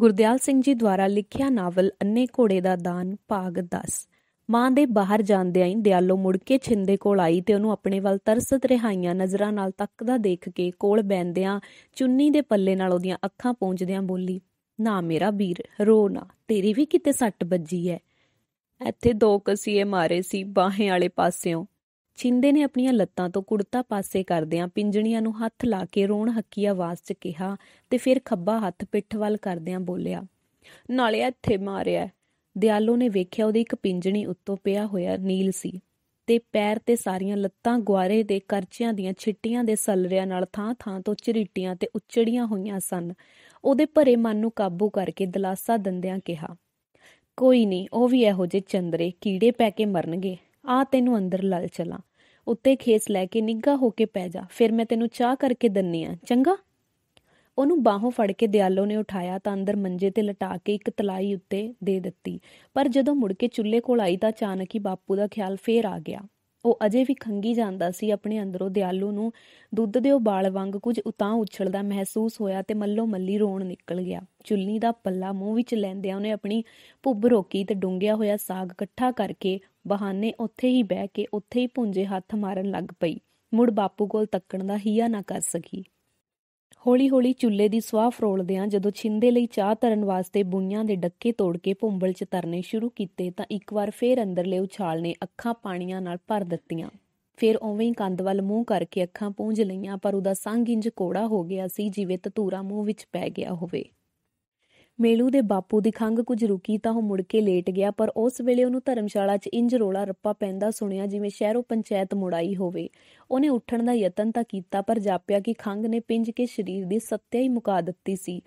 ਗੁਰਦਿਆਲ ਸਿੰਘ ਜੀ ਦੁਆਰਾ ਲਿਖਿਆ ਨਾਵਲ ਅੰਨੇ ਘੋੜੇ ਦਾ ਦਾਨ ਭਾਗ 10 ਮਾਂ ਦੇ ਬਾਹਰ ਜਾਂਦਿਆਂ ਹੀ ਦਿਆਲੋ ਮੁੜ ਕੇ ਛਿੰਦੇ ਕੋਲ ਆਈ ਤੇ ਉਹਨੂੰ ਆਪਣੇ ਵੱਲ ਤਰਸਤ ਰਹਾਈਆਂ ਨਜ਼ਰਾਂ ਨਾਲ ਤੱਕਦਾ ਦੇਖ ਕੇ ਕੋਲ ਬੈੰਦਿਆਂ ਚੁੰਨੀ ਦੇ ਪੱਲੇ ਨਾਲ ਉਹਦੀਆਂ ਅੱਖਾਂ ਪੂੰਝਦਿਆਂ ਬੋਲੀ ਨਾ ਮੇਰਾ ਵੀਰ ਰੋ ਨਾ ਤੇਰੀ ਵੀ ਕਿਤੇ ਸੱਟ ਵੱਜੀ ਐ ਇੱਥੇ ਦੋ ਕਸੀਏ ਮਾਰੇ ਸੀ ਬਾਹਾਂ ਵਾਲੇ ਪਾਸਿਓਂ ਛਿੰਦੇ ਨੇ ਆਪਣੀਆਂ ਲੱਤਾਂ ਤੋਂ ਕੁੜਤਾ ਪਾਸੇ ਕਰਦਿਆਂ ਪਿੰਜਣੀਆਂ ਨੂੰ ਹੱਥ ਲਾ ਕੇ ਰੋਣ ਹੱਕੀ ਆਵਾਜ਼ 'ਚ ਕਿਹਾ ਤੇ ਫਿਰ ਖੱਬਾ ਹੱਥ ਪਿੱਠ ਵੱਲ ਕਰਦਿਆਂ ਬੋਲਿਆ ਨਾਲੇ ਇੱਥੇ ਮਾਰਿਆ ਦਿਆਲੋ ਨੇ ਵੇਖਿਆ ਉਹਦੀ ਇੱਕ ਪਿੰਜਣੀ ਉੱਤੋਂ ਪਿਆ ਹੋਇਆ ਨੀਲ ਸੀ ਤੇ ਪੈਰ ਤੇ ਸਾਰੀਆਂ ਲੱਤਾਂ ਗੁਆਰੇ ਦੇ ਕਰਚਿਆਂ ਦੀਆਂ ਛਿੱਟੀਆਂ ਦੇ ਸਲਰਿਆਂ ਨਾਲ ਥਾਂ-ਥਾਂ ਤੋਂ ਚਰੀਟੀਆਂ ਤੇ ਉੱਚੜੀਆਂ ਹੋਈਆਂ ਸਨ ਉਹਦੇ ਭਰੇ ਮਨ ਨੂੰ ਕਾਬੂ ਕਰਕੇ ਦਲਾਸਾ ਦੰਦਿਆਂ ਕਿਹਾ ਕੋਈ ਨਹੀਂ ਉਹ ਵੀ ਇਹੋ ਜਿਹੇ ਚੰਦਰੇ ਕੀੜੇ ਪੈ ਕੇ ਮਰਨਗੇ ਆ ਤੈਨੂੰ ਅੰਦਰ ਲਲ ਚਲਾ ਉੱਤੇ ਖੇਸ ਲੈ ਕੇ ਨਿੱਗਾ ਹੋ ਕੇ ਪੈ ਜਾ ਫਿਰ ਮੈਂ ਤੈਨੂੰ ਚਾਹ ਕਰਕੇ ਦੰਨੀ ਆ ਚੰਗਾ ਉਹਨੂੰ ਬਾਹੋਂ ਫੜ ਕੇ ਦਿਆਲੋ ਨੇ ਉਠਾਇਆ ਤਾਂ ਅੰਦਰ ਮੰਜੇ ਤੇ ਲਟਾ ਕੇ ਇੱਕ ਤਲਾਈ ਉੱਤੇ ਦੇ ਦਿੱਤੀ ਪਰ ਜਦੋਂ ਮੁੜ ਕੇ ਚੁੱਲ੍ਹੇ ਕੋਲ ਆਈ ਤਾਂ ਅਚਾਨਕ ਹੀ ਬਾਪੂ ਦਾ ਖਿਆਲ ਫੇਰ ਆ ਗਿਆ ਉਹ ਅਜੇ ਵੀ ਖੰਗੀ ਜਾਂਦਾ ਸੀ ਆਪਣੇ ਅੰਦਰੋਂ ਦਿਆਲੂ ਨੂੰ ਦੁੱਧ ਦੇ ਉਬਾਲ ਵਾਂਗ ਕੁਝ ਉਤਾਂ ਉਛਲਦਾ ਮਹਿਸੂਸ ਹੋਇਆ ਤੇ ਮੱਲੋ ਮੱਲੀ ਰੋਣ ਨਿਕਲ ਗਿਆ ਚੁੱਲ੍ਹੀ ਦਾ ਪੱਲਾ ਮੂੰਹ ਵਿੱਚ ਲੈਂਦਿਆਂ ਉਹਨੇ ਆਪਣੀ ਭੁੱਬ ਰੋਕੀ ਤੇ ਡੁੰਗਿਆ ਹੋਇਆ ਸਾਗ ਇਕੱਠਾ ਕਰਕੇ ਬਹਾਨੇ ਉੱਥੇ ਹੀ ਬਹਿ ਕੇ ਉੱਥੇ ਹੀ ਪੁੰਜੇ ਹੱਥ ਮਾਰਨ ਲੱਗ ਪਈ ਮੁੜ ਬਾਪੂ ਕੋਲ ਤੱਕਣ ਦਾ ਹਿਆ ਨਾ ਕਰ ਸਕੀ ਹੌਲੀ-ਹੌਲੀ ਚੁੱਲ੍ਹੇ ਦੀ ਸਵਾਹ ਫਰੋਲਦਿਆਂ ਜਦੋਂ ਛਿੰਦੇ ਲਈ ਚਾਹ ਧਰਨ ਵਾਸਤੇ ਬੁਈਆਂ ਦੇ ਡੱਕੇ ਤੋੜ ਕੇ ਭੁੰਬਲ 'ਚ ਤਰਨੇ ਸ਼ੁਰੂ ਕੀਤੇ ਤਾਂ ਇੱਕ ਵਾਰ ਫੇਰ ਅੰਦਰਲੇ ਉਛਾਲ ਨੇ ਅੱਖਾਂ ਪਾਣੀਆਂ ਨਾਲ ਭਰ ਦਿੱਤੀਆਂ ਫੇਰ ਉਵੇਂ ਹੀ ਕੰਦ ਵੱਲ ਮੂੰਹ ਕਰਕੇ ਅੱਖਾਂ ਪੂੰਝ ਲਈਆਂ ਪਰ ਉਹਦਾ ਸੰਗ ਇੰਜ ਕੋੜਾ ਹੋ ਗਿਆ ਸੀ ਜਿਵੇਂ ਤਤੂਰਾ ਮੂੰਹ ਵਿੱਚ ਪੈ ਗਿਆ ਹੋਵੇ ਮੇਲੂ ਦੇ ਬਾਪੂ ਦੀ ਖੰਗ ਕੁਝ ਰੁਕੀ ਤਾਂ ਉਹ ਮੁੜ ਕੇ ਲੇਟ ਗਿਆ ਪਰ ਉਸ ਵੇਲੇ ਉਹਨੂੰ ਧਰਮਸ਼ਾਲਾ 'ਚ ਇੰਜ ਰੋਲਾ ਰੱਪਾ ਪੈਂਦਾ ਸੁਣਿਆ ਜਿਵੇਂ ਸ਼ਹਿਰੋਂ ਪੰਚਾਇਤ ਮੁੜਾਈ ਹੋਵੇ ਉਹਨੇ ਉੱਠਣ ਦਾ ਯਤਨ ਤਾਂ ਕੀਤਾ ਪਰ ਜਾਪਿਆ ਕਿ ਖੰਗ ਨੇ ਪਿੰਜ ਕੇ ਸਰੀਰ ਦੀ ਸੱਤਿਆ ਹੀ ਮੁਕਾ ਦਿੱਤੀ ਸੀ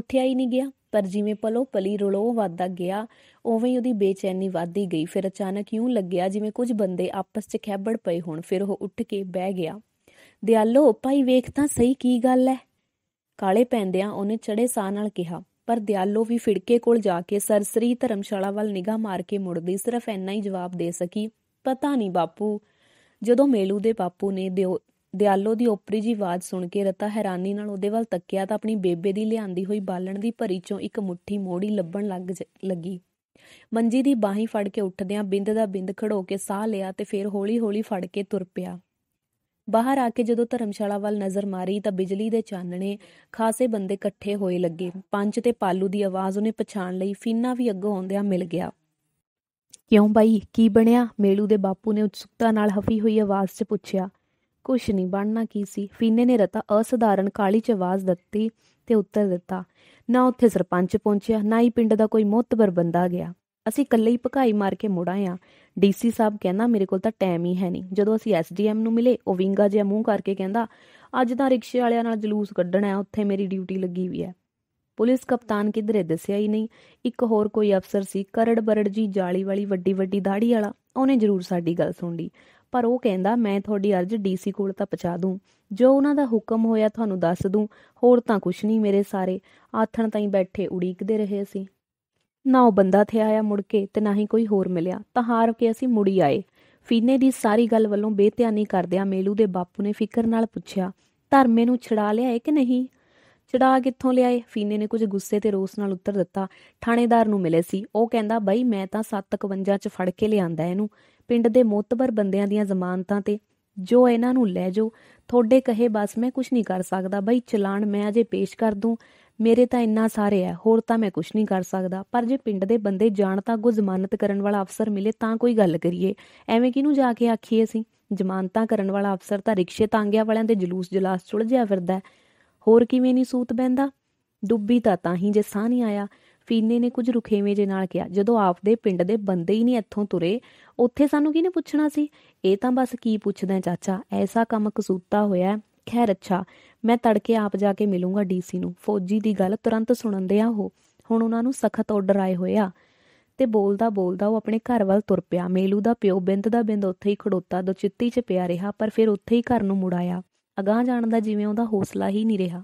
ਉੱਠਿਆ ਹੀ ਨਹੀਂ ਗਿਆ ਪਰ ਜਿਵੇਂ ਪਲੋ ਪਲੀ ਰੋਲੋ ਵੱਧਦਾ ਗਿਆ ਉਵੇਂ ਹੀ ਉਹਦੀ ਬੇਚੈਨੀ ਵੱਧਦੀ ਗਈ ਫਿਰ ਅਚਾਨਕ ਯੂੰ ਲੱਗਿਆ ਜਿਵੇਂ ਕੁਝ ਬੰਦੇ ਆਪਸ 'ਚ ਖੈਬੜ ਪਏ ਹੋਣ ਫਿਰ ਉਹ ਉੱਠ ਕੇ ਬਹਿ ਗਿਆ ਦਿਆਲੋ ਭਾਈ ਵੇਖ ਤਾਂ ਸਹੀ ਕੀ ਗੱਲ ਐ ਕਾਲੇ ਪੈਂਦਿਆਂ ਉਹਨੇ ਚੜੇ ਸਾਹ ਨਾਲ ਕਿਹਾ ਪਰ ਦਿਆਲੋ ਵੀ ਫਿੜਕੇ ਕੋਲ ਜਾ ਕੇ ਸਰਸਰੀ ਧਰਮਸ਼ਾਲਾ ਵੱਲ ਨਿਗਾਹ ਮਾਰ ਕੇ ਮੁੜਦੀ ਸਿਰਫ ਐਨਾ ਹੀ ਜਵਾਬ ਦੇ ਸਕੀ ਪਤਾ ਨਹੀਂ ਬਾਪੂ ਜਦੋਂ ਮੇਲੂ ਦੇ ਬਾਪੂ ਨੇ ਦਿਆਲੋ ਦੀ ਓਪਰੀ ਜੀ ਆਵਾਜ਼ ਸੁਣ ਕੇ ਰਤਾ ਹੈਰਾਨੀ ਨਾਲ ਉਹਦੇ ਵੱਲ ਤੱਕਿਆ ਤਾਂ ਆਪਣੀ ਬੇਬੇ ਦੀ ਲਿਆਂਦੀ ਹੋਈ ਬਾਲਣ ਦੀ ਭਰੀ ਚੋਂ ਇੱਕ ਮੁੱਠੀ ਮੋੜੀ ਲੱਭਣ ਲੱਗ ਲੱਗੀ ਮੰਜੀ ਦੀ ਬਾਹੀ ਫੜ ਕੇ ਉੱਠਦਿਆਂ ਬਿੰਦ ਦਾ ਬਿੰਦ ਖੜੋ ਕੇ ਸਾਹ ਲਿਆ ਤੇ ਫਿਰ ਹੌਲੀ-ਹੌਲੀ ਫੜ ਕੇ ਤੁਰ ਪਿਆ ਬਾਹਰ ਆ ਕੇ ਜਦੋਂ ਧਰਮਸ਼ਾਲਾ ਵੱਲ ਨਜ਼ਰ ਮਾਰੀ ਤਾਂ ਬਿਜਲੀ ਦੇ ਚਾਨਣੇ ਖਾਸੇ ਬੰਦੇ ਇਕੱਠੇ ਹੋਏ ਲੱਗੇ ਪੰਜ ਤੇ ਪਾਲੂ ਦੀ ਆਵਾਜ਼ ਉਹਨੇ ਪਛਾਣ ਲਈ ਫੀਨਾ ਵੀ ਅੱਗੋਂ ਆਉਂਦਿਆਂ ਮਿਲ ਗਿਆ ਕਿਉਂ ਬਾਈ ਕੀ ਬਣਿਆ ਮੇਲੂ ਦੇ ਬਾਪੂ ਨੇ ਉਤਸੁਕਤਾ ਨਾਲ ਹਫੀ ਹੋਈ ਆਵਾਜ਼ 'ਚ ਪੁੱਛਿਆ ਕੁਛ ਨਹੀਂ ਬਣਨਾ ਕੀ ਸੀ ਫੀਨੇ ਨੇ ਰਤਾ ਅਸਧਾਰਨ ਕਾਲੀ 'ਚ ਆਵਾਜ਼ ਦਿੱਤੀ ਤੇ ਉੱਤਰ ਦਿੱਤਾ ਨਾ ਉੱਥੇ ਸਰਪੰਚ ਪਹੁੰਚਿਆ ਨਾ ਹੀ ਪਿੰਡ ਦਾ ਕੋਈ ਮੋਤਬਰ ਬੰਦਾ ਗਿਆ ਅਸੀਂ ਇਕੱਲੇ ਹੀ ਭਕਾਈ ਮਾਰ ਕੇ ਮੁੜਾਇਆ ਡੀਸੀ ਸਾਹਿਬ ਕਹਿੰਦਾ ਮੇਰੇ ਕੋਲ ਤਾਂ ਟਾਈਮ ਹੀ ਹੈ ਨਹੀਂ ਜਦੋਂ ਅਸੀਂ ਐਸਡੀਐਮ ਨੂੰ ਮਿਲੇ ਉਹ ਵਿੰਗਾ ਜਿਹਾ ਮੂੰਹ ਕਰਕੇ ਕਹਿੰਦਾ ਅੱਜ ਤਾਂ ਰਿਕਸ਼ੇ ਵਾਲਿਆਂ ਨਾਲ ਜਲੂਸ ਕੱਢਣਾ ਹੈ ਉੱਥੇ ਮੇਰੀ ਡਿਊਟੀ ਲੱਗੀ ਹੋਈ ਹੈ ਪੁਲਿਸ ਕਪਤਾਨ ਕਿਧਰੇ ਦੱਸਿਆ ਹੀ ਨਹੀਂ ਇੱਕ ਹੋਰ ਕੋਈ ਅਫਸਰ ਸੀ ਕਰੜ ਬਰੜ ਜੀ ਜਾਲੀ ਵਾਲੀ ਵੱਡੀ ਵੱਡੀ ਦਾੜੀ ਵਾਲਾ ਉਹਨੇ ਜ਼ਰੂਰ ਸਾਡੀ ਗੱਲ ਸੁਣ ਲਈ ਪਰ ਉਹ ਕਹਿੰਦਾ ਮੈਂ ਤੁਹਾਡੀ ਅਰਜ਼ ਡੀਸੀ ਕੋਲ ਤਾਂ ਪਹੁੰਚਾ ਦੂੰ ਜੋ ਉਹਨਾਂ ਦਾ ਹੁਕਮ ਹੋਇਆ ਤੁਹਾਨੂੰ ਦੱਸ ਦੂੰ ਹੋਰ ਤਾਂ ਕੁਝ ਨਹੀਂ ਮੇਰੇ ਸਾਰੇ ਆਥਣ ਤਾਈਂ ਬੈਠੇ ਉਡੀਕਦੇ ਰਹੇ ਅਸੀਂ ਨਾ ਉਹ ਬੰਦਾ ਥੇ ਆਇਆ ਮੁੜ ਕੇ ਤੇ ਨਾ ਹੀ ਕੋਈ ਹੋਰ ਮਿਲਿਆ ਤਾਂ ਹਾਰ ਕੇ ਅਸੀਂ ਮੁੜੀ ਆਏ ਫੀਨੇ ਦੀ ਸਾਰੀ ਗੱਲ ਵੱਲੋਂ ਬੇਧਿਆਨੀ ਕਰਦਿਆਂ ਮੇਲੂ ਦੇ ਬਾਪੂ ਨੇ ਫਿਕਰ ਨਾਲ ਪੁੱਛਿਆ ਧਰਮੇ ਨੂੰ ਛੜਾ ਏ ਕਿ ਨਹੀਂ ਛੜਾ ਕਿੱਥੋਂ ਲਿਆਏ ਫੀਨੇ ਨੇ ਕੁਝ ਗੁੱਸੇ ਤੇ ਰੋਸ ਨਾਲ ਉੱਤਰ ਦਿੱਤਾ ਥਾਣੇਦਾਰ ਨੂੰ ਮਿਲੇ ਸੀ ਉਹ ਕਹਿੰਦਾ ਬਈ ਮੈਂ ਤਾਂ 751 ਚ ਫੜ ਕੇ ਲਿਆਂਦਾ ਇਹਨੂੰ ਪਿੰਡ ਦੇ ਮੋਤਬਰ ਬੰਦਿਆਂ ਦੀਆਂ ਜ਼ਮਾਨਤਾਂ ਤੇ ਜੋ ਇਹਨਾਂ ਨੂੰ ਲੈ ਜੋ ਥੋੜੇ ਕਹੇ ਬਸ ਮੈਂ ਕੁਝ ਨਹੀਂ ਕਰ ਸਕਦਾ ਬਈ ਚਲਾਨ ਮੈਂ ਅਜੇ ਪੇਸ਼ ਕਰ ਦੂੰ ਮੇਰੇ ਤਾਂ ਇੰਨਾ ਸਾਰੇ ਐ ਹੋਰ ਤਾਂ ਮੈਂ ਕੁਝ ਨਹੀਂ ਕਰ ਸਕਦਾ ਪਰ ਜੇ ਪਿੰਡ ਦੇ ਬੰਦੇ ਜਾਣ ਤਾਂ ਕੋ ਜ਼ਮਾਨਤ ਕਰਨ ਵਾਲਾ ਅਫਸਰ ਮਿਲੇ ਤਾਂ ਕੋਈ ਗੱਲ ਕਰੀਏ ਐਵੇਂ ਕਿਨੂੰ ਜਾ ਕੇ ਆਖੀਏ ਅਸੀਂ ਜ਼ਮਾਨਤਾਂ ਕਰਨ ਵਾਲਾ ਅਫਸਰ ਤਾਂ ਰਿਕਸ਼ੇ ਤਾਂਗਿਆਂ ਵਾਲਿਆਂ ਦੇ ਜਲੂਸ ਜਲਾਸ ਸੁਲਝਿਆ ਫਿਰਦਾ ਹੋਰ ਕਿਵੇਂ ਨਹੀਂ ਸੂਤ ਬੈੰਦਾ ਡੁੱਬੀ ਤਾਂ ਤਾਂ ਹੀ ਜੇ ਸਾਹ ਨਹੀਂ ਆਇਆ ਫੀਨੇ ਨੇ ਕੁਝ ਰੁਖੇਵੇਂ ਜੇ ਨਾਲ ਕਿਹਾ ਜਦੋਂ ਆਪਦੇ ਪਿੰਡ ਦੇ ਬੰਦੇ ਹੀ ਨਹੀਂ ਇੱਥੋਂ ਤੁਰੇ ਉੱਥੇ ਸਾਨੂੰ ਕਿਹਨੇ ਪੁੱਛਣਾ ਸੀ ਇਹ ਤਾਂ ਬਸ ਕੀ ਪੁੱਛਦਾ ਚਾਚਾ ਐਸਾ ਕੰਮ ਕਸੂਤਾ ਹੋਇਆ ਖੈਰ ਅੱਛਾ ਮੈਂ ਤੜਕੇ ਆਪ ਜਾ ਕੇ ਮਿਲੂੰਗਾ ਡੀਸੀ ਨੂੰ ਫੌਜੀ ਦੀ ਗੱਲ ਤੁਰੰਤ ਸੁਣਨਦੇ ਆ ਉਹ ਹੁਣ ਉਹਨਾਂ ਨੂੰ ਸਖਤ ਆਰਡਰ ਆਏ ਹੋਇਆ ਤੇ ਬੋਲਦਾ ਬੋਲਦਾ ਉਹ ਆਪਣੇ ਘਰ ਵੱਲ ਤੁਰ ਪਿਆ ਮੇਲੂ ਦਾ ਪਿਓ ਬਿੰਦ ਦਾ ਬਿੰਦ ਉੱਥੇ ਹੀ ਖੜੋਤਾ ਦੁਚਿੱਤੀ 'ਚ ਪਿਆ ਰਿਹਾ ਪਰ ਫਿਰ ਉੱਥੇ ਹੀ ਘਰ ਨੂੰ ਮੁੜਾਇਆ ਅਗਾਹ ਜਾਣ ਦਾ ਜਿਵੇਂ ਉਹਦਾ ਹੌਸਲਾ ਹੀ ਨਹੀਂ ਰਿਹਾ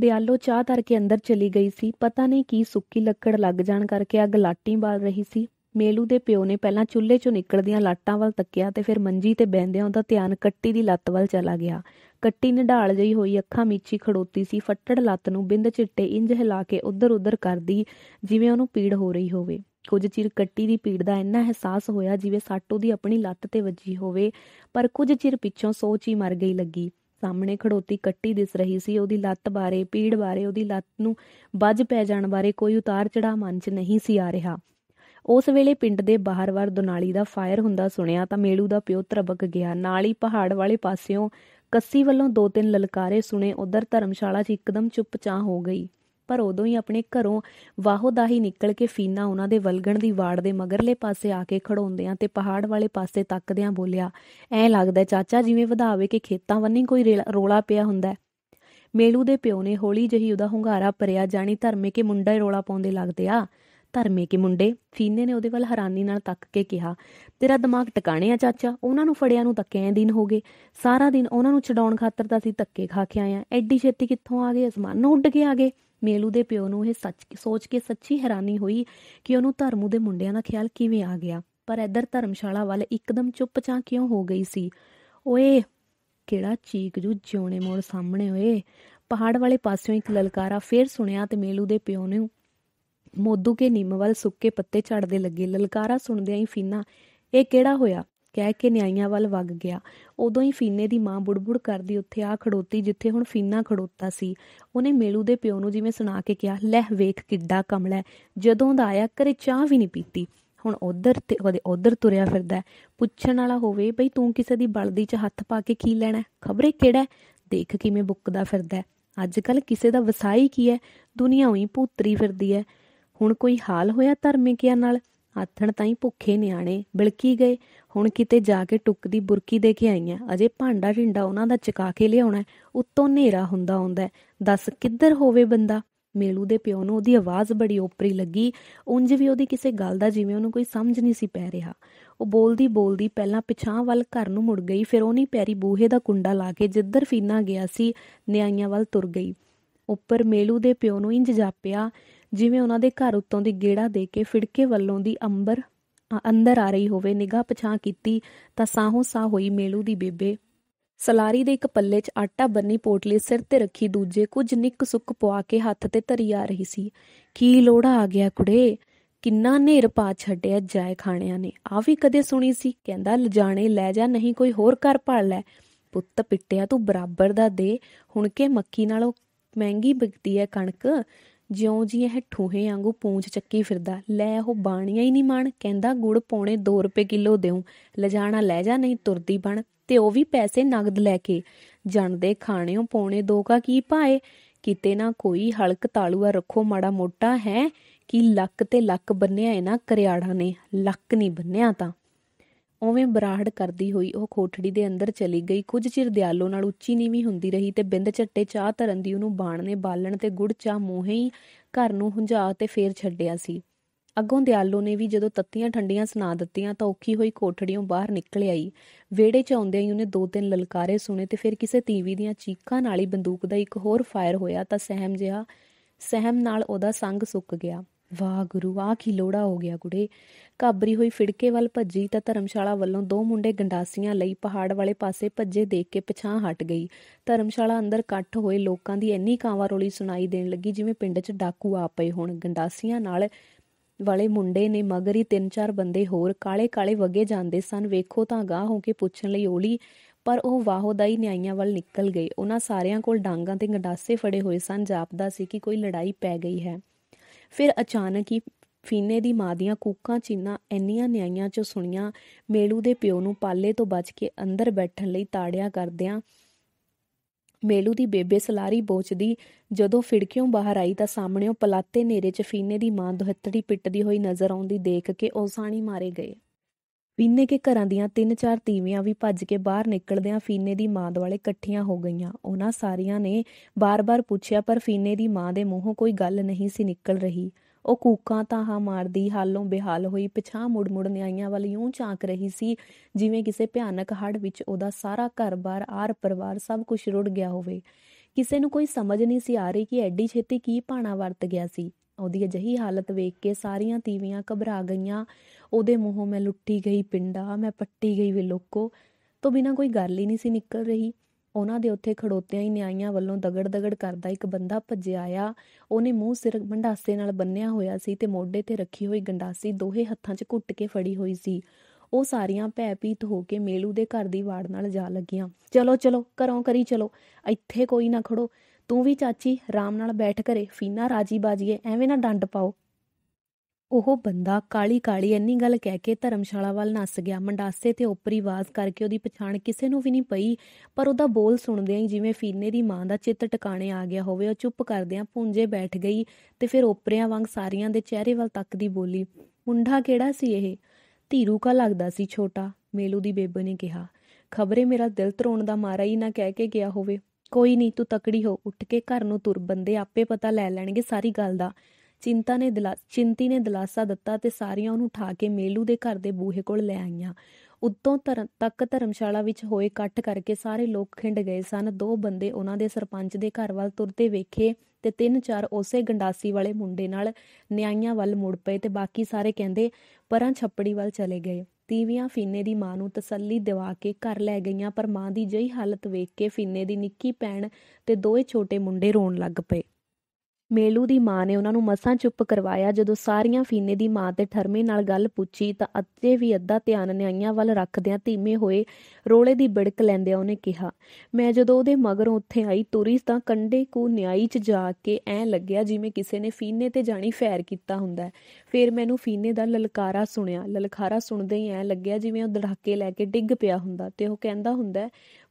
ਬਿਆਲੋ ਚਾਹ ਧਰ ਕੇ ਅੰਦਰ ਚਲੀ ਗਈ ਸੀ ਪਤਾ ਨਹੀਂ ਕੀ ਸੁੱਕੀ ਲੱਕੜ ਲੱਗ ਜਾਣ ਕਰਕੇ ਅੱਗ ਲਾਟੀ ਬਾਲ ਰਹੀ ਸੀ ਮੇਲੂ ਦੇ ਪਿਓ ਨੇ ਪਹਿਲਾਂ ਚੁੱਲ੍ਹੇ 'ਚੋਂ ਨਿਕਲਦੀਆਂ ਲਾਟਾਂ ਵੱਲ ਤੱਕਿਆ ਤੇ ਫਿਰ ਮੰਜੀ ਤੇ ਬੈੰਦਿਆਂ ਉਹਦਾ ਧਿਆਨ ਕੱਟੀ ਦੀ ਲੱਤ ਵੱਲ ਚਲਾ ਗਿਆ ਕੱਟੀ ਨਿਢਾਲ ਜਈ ਹੋਈ ਅੱਖਾਂ ਮੀਚੀ ਖੜੋਤੀ ਸੀ ਫੱਟੜ ਲੱਤ ਨੂੰ ਬਿੰਦ ਚਿੱਟੇ ਇੰਜ ਹਿਲਾ ਕੇ ਉਧਰ-ਉਧਰ ਕਰਦੀ ਜਿਵੇਂ ਉਹਨੂੰ ਪੀੜ ਹੋ ਰਹੀ ਹੋਵੇ ਕੁਝ ਚਿਰ ਕੱਟੀ ਦੀ ਪੀੜ ਦਾ ਇੰਨਾ ਅਹਿਸਾਸ ਹੋਇਆ ਜਿਵੇਂ ਸੱਟ ਉਹਦੀ ਆਪਣੀ ਲੱਤ ਤੇ ਵੱਜੀ ਹੋਵੇ ਪਰ ਕੁਝ ਚਿਰ ਪਿੱਛੋਂ ਸੋਚ ਹੀ ਮਰ ਗਈ ਲੱਗੀ ਸਾਹਮਣੇ ਖੜੋਤੀ ਕੱਟੀ ਦਿਸ ਰਹੀ ਸੀ ਉਹਦੀ ਲੱਤ ਬਾਰੇ ਪੀੜ ਬਾਰੇ ਉਹਦੀ ਲੱਤ ਨੂੰ ਵੱਜ ਪੈ ਜਾਣ ਬਾਰੇ ਕੋਈ ਉਤਾਰ ਚੜਾ ਮਨ 'ਚ ਨਹੀਂ ਸੀ ਆ ਰਿਹਾ ਉਸ ਵੇਲੇ ਪਿੰਡ ਦੇ ਬਾਹਰਵਾਰ ਦੁਨਾਲੀ ਦਾ ਫਾਇਰ ਹੁੰਦਾ ਸੁਣਿਆ ਤਾਂ ਮੇਲੂ ਦਾ ਪਿਓ ਤਰਬਕ ਗਿਆ ਨਾਲ ਹੀ ਪਹਾੜ ਵਾਲੇ ਪਾਸਿਓਂ ਕੱਸੀ ਵੱਲੋਂ ਦੋ ਤਿੰਨ ਲਲਕਾਰੇ ਸੁਣੇ ਉਧਰ ਧਰਮਸ਼ਾਲਾ 'ਚ ਇੱਕਦਮ ਚੁੱਪਚਾਹ ਹੋ ਗਈ ਪਰ ਉਦੋਂ ਹੀ ਆਪਣੇ ਘਰੋਂ ਵਾਹੋਦਾਹੀ ਨਿਕਲ ਕੇ ਫੀਨਾ ਉਹਨਾਂ ਦੇ ਵਲਗਣ ਦੀ ਵਾੜ ਦੇ ਮਗਰਲੇ ਪਾਸੇ ਆ ਕੇ ਖੜੋਂਦਿਆਂ ਤੇ ਪਹਾੜ ਵਾਲੇ ਪਾਸੇ ਤੱਕਦਿਆਂ ਬੋਲਿਆ ਐ ਲੱਗਦਾ ਚਾਚਾ ਜਿਵੇਂ ਵਧਾਵੇ ਕਿ ਖੇਤਾਂ ਵੰਨੀ ਕੋਈ ਰੋਲਾ ਪਿਆ ਹੁੰਦਾ ਹੈ ਮੇਲੂ ਦੇ ਪਿਓ ਨੇ ਹੌਲੀ ਜਹੀ ਉਹਦਾ ਹੁੰਗਾਰਾ ਭਰਿਆ ਜਾਣੀ ਧਰਮੇ ਕੇ ਮੁੰਡਾ ਹੀ ਰੋਲਾ ਪਾਉਂਦੇ ਲੱਗਦੇ ਆ ਧਰਮੇ ਕੇ ਮੁੰਡੇ ਫੀਨੇ ਨੇ ਉਹਦੇ ਵੱਲ ਹੈਰਾਨੀ ਨਾਲ ਤੱਕ ਕੇ ਕਿਹਾ ਤੇਰਾ ਦਿਮਾਗ ਟਿਕਾਣੇ ਆ ਚਾਚਾ ਉਹਨਾਂ ਨੂੰ ਫੜਿਆ ਨੂੰ ਤੱਕੇ ਦਿਨ ਹੋ ਗਏ ਸਾਰਾ ਦਿਨ ਉਹਨਾਂ ਨੂੰ ਛਡਾਉਣ ਖਾਤਰ ਤਾਂ ਅਸੀਂ ਤੱਕੇ ਖਾ ਕੇ ਆਇਆ ਐਡੀ ਛੇਤੀ ਕਿੱਥੋਂ ਆ ਗਏ ਅਸਮਾਨ ਨੂੰ ਉੱਡ ਕੇ ਆ ਗਏ ਮੇਲੂ ਦੇ ਪਿਓ ਨੂੰ ਇਹ ਸੱਚ ਸੋਚ ਕੇ ਸੱਚੀ ਹੈਰਾਨੀ ਹੋਈ ਕਿ ਉਹਨੂੰ ਧਰਮੂ ਦੇ ਮੁੰਡਿਆਂ ਦਾ ਖਿਆਲ ਕਿਵੇਂ ਆ ਗਿਆ ਪਰ ਇੱਧਰ ਧਰਮਸ਼ਾਲਾ ਵੱਲ ਇੱਕਦਮ ਚੁੱਪ ਚਾਂ ਕਿਉਂ ਹੋ ਗਈ ਸੀ ਓਏ ਕਿਹੜਾ ਚੀਕ ਜੂ ਜਿਉਣੇ ਮੋੜ ਸਾਹਮਣੇ ਓਏ ਪਹਾੜ ਵਾਲੇ ਪਾਸਿਓਂ ਇੱਕ ਲਲਕਾਰਾ ਫੇਰ ਸੁਣਿਆ ਤੇ ਮੇਲੂ ਦੇ ਪਿਓ ਨੂੰ ਮੋਦੂ ਕੇ ਵੱਲ ਸੁੱਕੇ ਪੱਤੇ ਝੜਦੇ ਲੱਗੇ ਲਲਕਾਰਾ ਸੁਣਦਿਆਂ ਹੀ ਫੀਨਾ ਇਹ ਕਿਹੜਾ ਹੋਇਆ ਕਹਿ ਕੇ ਨਿਆਈਆਂ ਵੱਲ ਵਗ ਗਿਆ ਉਦੋਂ ਹੀ ਫੀਨੇ ਦੀ ਮਾਂ ਬੁੜਬੁੜ ਕਰਦੀ ਉੱਥੇ ਆ ਖੜੋਤੀ ਜਿੱਥੇ ਹੁਣ ਫੀਨਾ ਖੜੋਤਾ ਸੀ ਉਹਨੇ ਮੇਲੂ ਦੇ ਪਿਓ ਨੂੰ ਜਿਵੇਂ ਸੁਣਾ ਕੇ ਕਿਹਾ ਲੈ ਵੇਖ ਕਿੱਡਾ ਕਮਲਾ ਜਦੋਂ ਦਾ ਆਇਆ ਕਰੇ ਚਾਹ ਵੀ ਨਹੀਂ ਪੀਤੀ ਹੁਣ ਉਧਰ ਤੇ ਉਹਦੇ ਉਧਰ ਤੁਰਿਆ ਫਿਰਦਾ ਪੁੱਛਣ ਵਾਲਾ ਹੋਵੇ ਬਈ ਤੂੰ ਕਿਸੇ ਦੀ ਬਲਦੀ 'ਚ ਹੱਥ ਪਾ ਕੇ ਕੀ ਲੈਣਾ ਖਬਰੇ ਕਿਹੜਾ ਦੇਖ ਕਿਵੇਂ ਬੁੱਕਦਾ ਫਿਰਦਾ ਅੱਜ ਕੱਲ ਕਿਸੇ ਦਾ ਵਸਾਈ ਕੀ ਹੈ ਦੁਨੀਆ ਉਹੀ ਪੁੱਤਰੀ ਫਿਰਦੀ ਹੈ ਹੁਣ ਕੋਈ ਹਾਲ ਹੋਇਆ ਧਰਮਿਕਿਆਂ ਨਾਲ ਆਥਣ ਤਾਂ ਹੀ ਭੁੱਖੇ ਨਿਆਣੇ ਬਿਲਕੀ ਗਏ ਹੁਣ ਕਿਤੇ ਜਾ ਕੇ ਟੁੱਕ ਦੀ ਬੁਰਕੀ ਦੇ ਕੇ ਆਈਆਂ ਅਜੇ ਭਾਂਡਾ ਢਿੰਡਾ ਉਹਨਾਂ ਦਾ ਚਕਾ ਕੇ ਲਿਆਉਣਾ ਉੱਤੋਂ ਨੇਰਾ ਹੁੰਦਾ ਆਉਂਦਾ ਦੱਸ ਕਿੱਧਰ ਹੋਵੇ ਬੰਦਾ ਮੇਲੂ ਦੇ ਪਿਓ ਨੂੰ ਉਹਦੀ ਆਵਾਜ਼ ਬੜੀ ਓਪਰੀ ਲੱਗੀ ਉਂਝ ਵੀ ਉਹਦੀ ਕਿਸੇ ਗੱਲ ਦਾ ਜਿਵੇਂ ਉਹਨੂੰ ਕੋਈ ਸਮਝ ਨਹੀਂ ਸੀ ਪੈ ਰਿਹਾ ਉਹ ਬੋਲਦੀ ਬੋਲਦੀ ਪਹਿਲਾਂ ਪਿਛਾਂ ਵੱਲ ਘਰ ਨੂੰ ਮੁੜ ਗਈ ਫਿਰ ਉਹਨੀ ਪੈਰੀ ਬੂਹੇ ਦਾ ਕੁੰਡਾ ਲਾ ਕੇ ਜਿੱਧਰ ਫੀਨਾ ਗਿਆ ਸੀ ਨਿਆਈਆਂ ਵੱਲ ਤੁਰ ਗਈ ਉੱਪਰ ਮੇਲੂ ਦੇ ਪਿਓ ਨੂੰ ਇੰਜ ਜਾਪਿਆ ਜਿਵੇਂ ਉਹਨਾਂ ਦੇ ਘਰ ਉੱਤੋਂ ਦੀ ਗੇੜਾ ਦੇ ਕੇ ਫਿੜਕੇ ਵੱਲੋਂ ਦੀ ਅੰਬਰ ਅੰਦਰ ਆ ਰਹੀ ਹੋਵੇ ਨਿਗਾਹ ਪਛਾਂ ਕੀਤੀ ਤਾਂ ਸਾਹੋਂ ਸਾਹ ਹੋਈ ਮੇਲੂ ਦੀ ਬੇਬੇ ਸਲਾਰੀ ਦੇ ਇੱਕ ਪੱਲੇ 'ਚ ਆਟਾ ਬੰਨੀ ਪੋਟਲੀ ਸਿਰ ਤੇ ਰੱਖੀ ਦੂਜੇ ਕੁਝ ਨਿੱਕ ਸੁੱਕ ਪਵਾ ਕੇ ਹੱਥ ਤੇ ਧਰੀ ਆ ਰਹੀ ਸੀ ਕੀ ਲੋੜਾ ਆ ਗਿਆ ਕੁੜੇ ਕਿੰਨਾ ਨੇਰ ਪਾ ਛੱਡਿਆ ਜਾਇ ਖਾਣਿਆਂ ਨੇ ਆ ਵੀ ਕਦੇ ਸੁਣੀ ਸੀ ਕਹਿੰਦਾ ਲਜਾਣੇ ਲੈ ਜਾ ਨਹੀਂ ਕੋਈ ਹੋਰ ਘਰ ਭਾਲ ਲੈ ਪੁੱਤ ਪਿੱਟਿਆ ਤੂੰ ਬਰਾਬਰ ਦਾ ਦੇ ਹੁਣ ਕੇ ਮੱਕੀ ਨਾਲੋਂ ਮਹਿੰਗੀ ਬਿਕਦੀ ਐ ਕਣਕ ਜਿਉਂ ਜੀ ਇਹ ਠੂਹੇ ਵਾਂਗੂ ਪੂੰਝ ਚੱਕੀ ਫਿਰਦਾ ਲੈ ਉਹ ਬਾਣੀਆਂ ਹੀ ਨਹੀਂ ਮਣ ਕਹਿੰਦਾ ਗੁੜ ਪੌਣੇ 2 ਰੁਪਏ ਕਿਲੋ ਦੇਉ ਲਜਾਣਾ ਲੈ ਜਾ ਨਹੀਂ ਤੁਰਦੀ ਬਣ ਤੇ ਉਹ ਵੀ ਪੈਸੇ ਨਗਦ ਲੈ ਕੇ ਜਾਣਦੇ ਖਾਣਿਓ ਪੌਣੇ 2 ਕਾ ਕੀ ਪਾਏ ਕਿਤੇ ਨਾ ਕੋਈ ਹਲਕ ਤਾਲੂਆ ਰੱਖੋ ਮਾੜਾ ਮੋਟਾ ਹੈ ਕਿ ਲੱਕ ਤੇ ਲੱਕ ਬੰਨਿਆ ਇਹਨਾਂ ਕਰਿਆੜਾ ਨੇ ਲੱਕ ਨਹੀਂ ਬੰਨਿਆ ਤਾਂ ਉਵੇਂ ਬਰਾਹੜ ਕਰਦੀ ਹੋਈ ਉਹ ਖੋਠੜੀ ਦੇ ਅੰਦਰ ਚਲੀ ਗਈ ਕੁਝ ਚਿਰ ਦਿਆਲੋ ਨਾਲ ਉੱਚੀ ਨੀਵੀਂ ਹੁੰਦੀ ਰਹੀ ਤੇ ਬਿੰਦ ਛੱਟੇ ਚਾਹ ਧਰਨ ਦੀ ਉਹਨੂੰ ਬਾਣ ਨੇ ਬਾਲਣ ਤੇ ਗੁੜ ਚਾਹ ਮੂੰਹੇ ਹੀ ਘਰ ਨੂੰ ਹੁੰਝਾ ਤੇ ਫੇਰ ਛੱਡਿਆ ਸੀ ਅੱਗੋਂ ਦਿਆਲੋ ਨੇ ਵੀ ਜਦੋਂ ਤੱਤੀਆਂ ਠੰਡੀਆਂ ਸੁਣਾ ਦਿੱਤੀਆਂ ਤਾਂ ਔਖੀ ਹੋਈ ਕੋਠੜੀੋਂ ਬਾਹਰ ਨਿਕਲ ਆਈ ਵੇੜੇ 'ਚ ਆਉਂਦਿਆਂ ਹੀ ਉਹਨੇ ਦੋ ਤਿੰਨ ਲਲਕਾਰੇ ਸੁਣੇ ਤੇ ਫਿਰ ਕਿਸੇ ਤੀਵੀ ਦੀਆਂ ਚੀਕਾਂ ਨਾਲ ਹੀ ਬੰਦੂਕ ਦਾ ਇੱਕ ਹੋਰ ਫਾਇਰ ਹੋਇਆ ਤਾਂ ਸਹਿਮ ਜਿਹਾ ਸਹਿਮ ਨਾਲ ਉਹਦਾ ਸੰਗ ਸੁੱਕ ਗਿਆ ਵਾਹ ਗੁਰੂ ਆ ਕੀ ਲੋੜਾ ਹੋ ਗਿਆ ਗੁੜੇ ਕਾਬਰੀ ਹੋਈ ਫਿੜਕੇ ਵੱਲ ਭੱਜੀ ਤਾਂ ਧਰਮਸ਼ਾਲਾ ਵੱਲੋਂ ਦੋ ਮੁੰਡੇ ਗੰਡਾਸੀਆਂ ਲਈ ਪਹਾੜ ਵਾਲੇ ਪਾਸੇ ਭੱਜੇ ਦੇਖ ਕੇ ਪਛਾਹ ਹਟ ਗਈ ਧਰਮਸ਼ਾਲਾ ਅੰਦਰ ਇਕੱਠ ਹੋਏ ਲੋਕਾਂ ਦੀ ਇੰਨੀ ਰੋਲੀ ਸੁਣਾਈ ਦੇਣ ਲੱਗੀ ਜਿਵੇਂ ਪਿੰਡ 'ਚ ਡਾਕੂ ਆ ਪਏ ਹੋਣ ਗੰਡਾਸੀਆਂ ਨਾਲ ਵਾਲੇ ਮੁੰਡੇ ਨੇ ਮਗਰ ਹੀ ਤਿੰਨ ਚਾਰ ਬੰਦੇ ਹੋਰ ਕਾਲੇ-ਕਾਲੇ ਵਗੇ ਜਾਂਦੇ ਸਨ ਵੇਖੋ ਤਾਂ ਗਾਹ ਹੋ ਕੇ ਪੁੱਛਣ ਲਈ ਓਲੀ ਪਰ ਉਹ ਵਾਹੋਦਾਈ ਨਿਆਈਆਂ ਵੱਲ ਨਿਕਲ ਗਏ ਉਹਨਾਂ ਸਾਰਿਆਂ ਕੋਲ ਡਾਂਗਾਂ ਤੇ ਗੰਡਾਸੇ ਫੜੇ ਹੋਏ ਸਨ ਜਾਪਦਾ ਸੀ ਕਿ ਕੋਈ ਲੜਾਈ ਪੈ ਗਈ ਹੈ ਫਿਰ ਅਚਾਨਕ ਹੀ ਫੀਨੇ ਦੀ ਮਾਂ ਦੀਆਂ ਕੂਕਾਂ ਚੀਨਾ ਐਨੀਆਂ ਨਿਆਈਆਂ ਚੋਂ ਸੁਣੀਆਂ ਮੇਲੂ ਦੇ ਪਿਓ ਨੂੰ ਪਾਲੇ ਤੋਂ ਬਚ ਕੇ ਅੰਦਰ ਬੈਠਣ ਲਈ ਤਾੜਿਆ ਕਰਦਿਆਂ ਮੇਲੂ ਦੀ ਬੇਬੇ ਸਲਾਰੀ ਬੋਚਦੀ ਜਦੋਂ ਫਿੜਕਿਓਂ ਬਾਹਰ ਆਈ ਤਾਂ ਉਹ ਪਲਾਤੇ ਨੇਰੇ 'ਚ ਫੀਨੇ ਦੀ ਮਾਂ ਦੁਹੱਤੜੀ ਪਿੱਟਦੀ ਹੋਈ ਨਜ਼ਰ ਆਉਂਦੀ ਦੇਖ ਕੇ ਉਹ ਸਾਣੀ ਮਾਰੇ ਗਏ ਫੀਨੇ ਕੇ ਘਰਾਂ ਦੀਆਂ ਤਿੰਨ ਚਾਰ ਤੀਵੀਆਂ ਵੀ ਭੱਜ ਕੇ ਬਾਹਰ ਨਿਕਲਦਿਆਂ ਫੀਨੇ ਦੀ ਮਾਂ ਦੁਆਲੇ ਇਕੱਠੀਆਂ ਹੋ ਗਈਆਂ ਉਹਨਾਂ ਸਾਰੀਆਂ ਨੇ ਬਾਰ-ਬਾਰ ਪੁੱਛਿਆ ਪਰ ਫੀਨੇ ਦੀ ਮਾਂ ਦੇ ਮੂੰਹੋਂ ਕੋਈ ਗੱਲ ਨਹੀਂ ਸੀ ਨਿਕਲ ਰਹੀ ਉਹ ਕੂਕਾਂ ਤਾਂ ਹਾਂ ਮਾਰਦੀ ਹਾਲੋਂ ਬਿਹਾਲ ਹੋਈ ਪਿਛਾਂ ਮੁੜ-ਮੁੜ ਨਿਆਈਆਂ ਵੱਲ ਯੂੰ ਝਾਂਕ ਰਹੀ ਸੀ ਜਿਵੇਂ ਕਿਸੇ ਭਿਆਨਕ ਹੜ ਵਿੱਚ ਉਹਦਾ ਸਾਰਾ ਘਰ-ਬਾਰ ਆਰ-ਪਰਿਵਾਰ ਸਭ ਕੁਝ ਰੁੜ ਗਿਆ ਹੋਵੇ ਕਿਸੇ ਨੂੰ ਕੋਈ ਸਮਝ ਨਹੀਂ ਸੀ ਆ ਰਹੀ ਕਿ ਐਡੀ ਛੇਤੀ ਕੀ ਪਾਣਾ ਵਰਤ ਗਿਆ ਸੀ ਉਹਦੀ ਅਜਹੀ ਹਾਲਤ ਵੇਖ ਕੇ ਸਾਰੀਆਂ ਤੀਵੀਆਂ ਘਬਰਾ ਗਈਆਂ ਉਹਦੇ ਮੂੰਹੋਂ ਮੈਂ ਲੁੱਟੀ ਗਈ ਪਿੰਡਾ ਮੈਂ ਪੱਟੀ ਗਈ ਵੇ ਲੋਕੋ ਤੋਂ ਬਿਨਾ ਕੋਈ ਗੱਲ ਹੀ ਨਹੀਂ ਸੀ ਨਿਕਲ ਰਹੀ ਉਹਨਾਂ ਦੇ ਉੱਥੇ ਖੜੋਤਿਆਂ ਹੀ ਨਿਆਈਆਂ ਵੱਲੋਂ ਦਗੜ ਦਗੜ ਕਰਦਾ ਇੱਕ ਬੰਦਾ ਭੱਜਿਆ ਆਇਆ ਉਹਨੇ ਮੂੰਹ ਸਿਰ ਮੰਡਾਸੇ ਨਾਲ ਬੰਨਿਆ ਹੋਇਆ ਸੀ ਤੇ ਮੋਢੇ ਤੇ ਰੱਖੀ ਹੋਈ ਗੰਡਾਸੀ ਦੋਹੇ ਹੱਥਾਂ 'ਚ ਘੁੱਟ ਕੇ ਫੜੀ ਹੋਈ ਸੀ ਉਹ ਸਾਰੀਆਂ ਭੈ ਭੀਤ ਹੋ ਕੇ ਮੇਲੂ ਦੇ ਘਰ ਦੀ ਵਾੜ ਨਾਲ ਜਾ ਲੱਗੀਆਂ ਚਲੋ ਚਲੋ ਘਰੋਂ ਕਰੀ ਚਲੋ ਇੱਥੇ ਕੋਈ ਨਾ ਖੜੋ ਤੂੰ ਵੀ ਚਾਚੀ ਆਰਾਮ ਨਾਲ ਬੈਠ ਕਰੇ ਫੀਨਾ ਰਾਜੀ ਬਾਜੀਏ ਐਵੇਂ ਨਾ ਡੰਡ ਪਾਓ ਉਹ ਬੰਦਾ ਕਾਲੀ ਕਾਲੀ ਇੰਨੀ ਗੱਲ ਕਹਿ ਕੇ ਧਰਮਸ਼ਾਲਾ ਵੱਲ ਨੱਸ ਗਿਆ ਮੰਡਾਸੇ ਤੇ ਉਪਰੀ ਆਵਾਜ਼ ਕਰਕੇ ਉਹਦੀ ਪਛਾਣ ਕਿਸੇ ਨੂੰ ਵੀ ਨਹੀਂ ਪਈ ਪਰ ਉਹਦਾ ਬੋਲ ਸੁਣਦਿਆਂ ਹੀ ਜਿਵੇਂ ਫੀਨੇ ਦੀ ਮਾਂ ਦਾ ਚਿੱਤ ਟਿਕਾਣੇ ਆ ਗਿਆ ਹੋਵੇ ਉਹ ਚੁੱਪ ਕਰਦਿਆਂ ਪੁੰਜੇ ਬੈਠ ਗਈ ਤੇ ਫਿਰ ਉਪਰਿਆਂ ਵਾਂਗ ਸਾਰਿਆਂ ਦੇ ਚਿਹਰੇ ਵੱਲ ਤੱਕਦੀ ਬੋਲੀ ਮੁੰਡਾ ਕਿਹੜਾ ਸੀ ਇਹ ਧੀਰੂ ਕਾ ਲੱਗਦਾ ਸੀ ਛੋਟਾ ਮੇਲੂ ਦੀ ਬੇਬੇ ਨੇ ਕਿਹਾ ਖਬਰੇ ਮੇਰਾ ਦਿਲ ਤਰੋਣ ਦਾ ਮਾਰਾ ਹੀ ਨਾ ਕਹਿ ਕੇ ਗਿਆ ਹੋਵੇ ਕੋਈ ਨਹੀਂ ਤੂੰ ਤਕੜੀ ਹੋ ਉੱਠ ਕੇ ਘਰ ਨੂੰ ਤੁਰ ਬੰਦੇ ਆਪੇ ਪਤਾ ਲੈ ਲੈਣਗੇ ਸਾਰੀ ਗੱਲ ਦਾ ਚਿੰਤਾ ਨੇ ਦਿਲਾ ਚਿੰਤੀ ਨੇ ਦਿਲਾਸਾ ਦਿੱਤਾ ਤੇ ਸਾਰੀਆਂ ਉਹਨੂੰ ਠਾ ਕੇ ਮੇਲੂ ਦੇ ਘਰ ਦੇ ਬੂਹੇ ਕੋਲ ਲੈ ਆਈਆਂ ਉੱਤੋਂ ਤੱਕ ਧਰਮਸ਼ਾਲਾ ਵਿੱਚ ਹੋਏ ਇਕੱਠ ਕਰਕੇ ਸਾਰੇ ਲੋਕ ਖਿੰਡ ਗਏ ਸਨ ਦੋ ਬੰਦੇ ਉਹਨਾਂ ਦੇ ਸਰਪੰਚ ਦੇ ਘਰ ਵੱਲ ਤੁਰਦੇ ਵੇਖੇ ਤੇ ਤਿੰਨ ਚਾਰ ਉਸੇ ਗੰਡਾਸੀ ਵਾਲੇ ਮੁੰਡੇ ਨਾਲ ਨਿਆਈਆਂ ਵੱਲ ਮੁੜ ਪਏ ਤੇ ਬਾਕੀ ਸਾਰੇ ਕਹਿੰਦੇ ਪਰਾਂ ਛੱਪੜੀ ਵੱਲ ਚਲੇ ਗਏ ਤੀਵੀਆਂ ਫੀਨੇ ਦੀ ਮਾਂ ਨੂੰ ਤਸੱਲੀ ਦਿਵਾ ਕੇ ਘਰ ਲੈ ਗਈਆਂ ਪਰ ਮਾਂ ਦੀ ਜਈ ਹਾਲਤ ਵੇਖ ਕੇ ਫੀਨੇ ਦੀ ਨਿੱਕੀ ਭੈਣ ਤੇ ਦੋਏ ਛੋਟੇ ਮੁੰਡੇ ਰੋਣ ਲੱਗ ਪਏ ਮੇਲੂ ਦੀ ਮਾਂ ਨੇ ਉਹਨਾਂ ਨੂੰ ਮਸਾਂ ਚੁੱਪ ਕਰਵਾਇਆ ਜਦੋਂ ਸਾਰੀਆਂ ਫੀਨੇ ਦੀ ਮਾਂ ਤੇ ਠਰਮੇ ਨਾਲ ਗੱਲ ਪੁੱਛੀ ਤਾਂ ਅੱਤੇ ਵੀ ਅੱਧਾ ਧਿਆਨ ਨਿਆਈਆਂ ਵੱਲ ਰੱਖਦਿਆਂ ਧੀਮੇ ਹੋਏ ਰੋਲੇ ਦੀ ਬਿੜਕ ਲੈਂਦਿਆਂ ਉਹਨੇ ਕਿਹਾ ਮੈਂ ਜਦੋਂ ਉਹਦੇ ਮਗਰੋਂ ਉੱਥੇ ਆਈ ਤੁਰੀ ਤਾਂ ਕੰਡੇ ਕੋ ਨਿਆਈ 'ਚ ਜਾ ਕੇ ਐ ਲੱਗਿਆ ਜਿਵੇਂ ਕਿਸੇ ਨੇ ਫੀਨੇ ਤੇ ਜਾਣੀ ਫੈਰ ਕੀਤਾ ਹੁੰਦਾ ਫੇਰ ਮੈਨੂੰ ਫੀਨੇ ਦਾ ਲਲਕਾਰਾ ਸੁਣਿਆ ਲਲਕਾਰਾ ਸੁਣਦੇ ਹੀ ਐ ਲੱਗਿਆ ਜਿਵੇਂ ਉਹ ਦੜਾਕੇ ਲੈ ਕੇ ਡਿੱਗ ਪਿਆ ਹੁੰਦਾ ਤੇ ਉਹ ਕਹਿੰਦਾ ਹੁੰਦਾ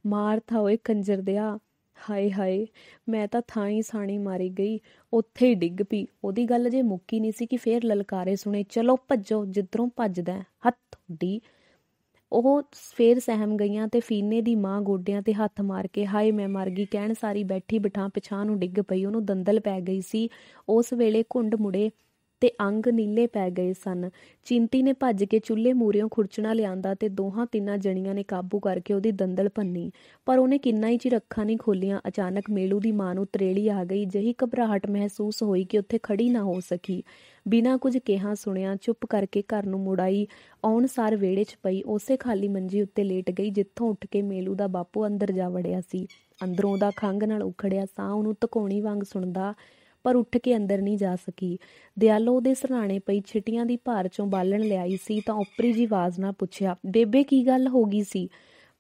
ਮਾਰਥਾ ਓਏ ਕੰਜਰ ਦਿਆ ਹਾਏ ਹਾਏ ਮੈਂ ਤਾਂ ਥਾਂ ਹੀ ਸਾਣੀ ਮਾਰੀ ਗਈ ਉੱਥੇ ਹੀ ਡਿੱਗ ਪਈ ਉਹਦੀ ਗੱਲ ਜੇ ਮੁੱਕੀ ਨਹੀਂ ਸੀ ਕਿ ਫੇਰ ਲਲਕਾਰੇ ਸੁਣੇ ਚਲੋ ਭੱਜੋ ਜਿੱਧਰੋਂ ਭੱਜਦਾ ਹੱਥ ਡੀ ਉਹ ਫੇਰ ਸਹਿਮ ਗਈਆਂ ਤੇ ਫੀਨੇ ਦੀ ਮਾਂ ਗੋਡਿਆਂ ਤੇ ਹੱਥ ਮਾਰ ਕੇ ਹਾਏ ਮੈਂ ਮਰ ਗਈ ਕਹਿਣ ਸਾਰੀ ਬੈਠੀ ਬਿਠਾਂ ਪਿਛਾਂ ਨੂੰ ਡਿੱਗ ਪਈ ਉਹਨੂੰ ਦੰਦਲ ਪੈ ਗਈ ਸੀ ਉਸ ਵੇਲੇ ਘੁੰਡ ਮੁੜੇ ਤੇ ਅੰਗ ਨੀਲੇ ਪੈ ਗਏ ਸਨ ਚਿੰਤੀ ਨੇ ਭੱਜ ਕੇ ਚੁੱਲ੍ਹੇ ਮੂਰਿਓਂ ਖੁਰਚਣਾ ਲਿਆਂਦਾ ਤੇ ਦੋਹਾਂ ਤਿੰਨਾਂ ਜਣੀਆਂ ਨੇ ਕਾਬੂ ਕਰਕੇ ਉਹਦੀ ਦੰਦਲ ਭੰਨੀ ਪਰ ਉਹਨੇ ਕਿੰਨਾ ਹੀ ਚਿਰ ਅੱਖਾਂ ਨਹੀਂ ਖੋਲੀਆਂ ਅਚਾਨਕ ਮੇਲੂ ਦੀ ਮਾਂ ਨੂੰ ਤਰੇੜੀ ਆ ਗਈ ਜਹੀ ਘਬਰਾਹਟ ਮਹਿਸੂਸ ਹੋਈ ਕਿ ਉੱਥੇ ਖੜੀ ਨਾ ਹੋ ਸਕੀ ਬਿਨਾਂ ਕੁਝ ਕਿਹਾ ਸੁਣਿਆ ਚੁੱਪ ਕਰਕੇ ਘਰ ਨੂੰ ਮੁੜਾਈ ਆਉਣ ਸਾਰ ਵੇੜੇ 'ਚ ਪਈ ਉਸੇ ਖਾਲੀ ਮੰਜੀ ਉੱਤੇ ਲੇਟ ਗਈ ਜਿੱਥੋਂ ਉੱਠ ਕੇ ਮੇਲੂ ਦਾ ਬਾਪੂ ਅੰਦਰ ਜਾ ਵੜਿਆ ਸੀ ਅੰਦਰੋਂ ਦਾ ਖੰਗ ਨਾਲ ਉਖੜਿਆ ਸਾਹ ਉਹਨੂੰ ਤਕੋਣੀ ਵਾਂਗ ਸੁਣਦਾ ਪਰ ਉੱਠ ਕੇ ਅੰਦਰ ਨਹੀਂ ਜਾ ਸਕੀ ਦਿਆਲੋ ਦੇ ਸਰਾਣੇ ਪਈ ਛਿਟੀਆਂ ਦੀ ਭਾਰ ਚੋਂ ਬਾਲਣ ਲਿਆਈ ਸੀ ਤਾਂ ਉਪਰੀ ਜੀ ਆਵਾਜ਼ ਨਾਲ ਪੁੱਛਿਆ ਬੇਬੇ ਕੀ ਗੱਲ ਹੋ ਗਈ ਸੀ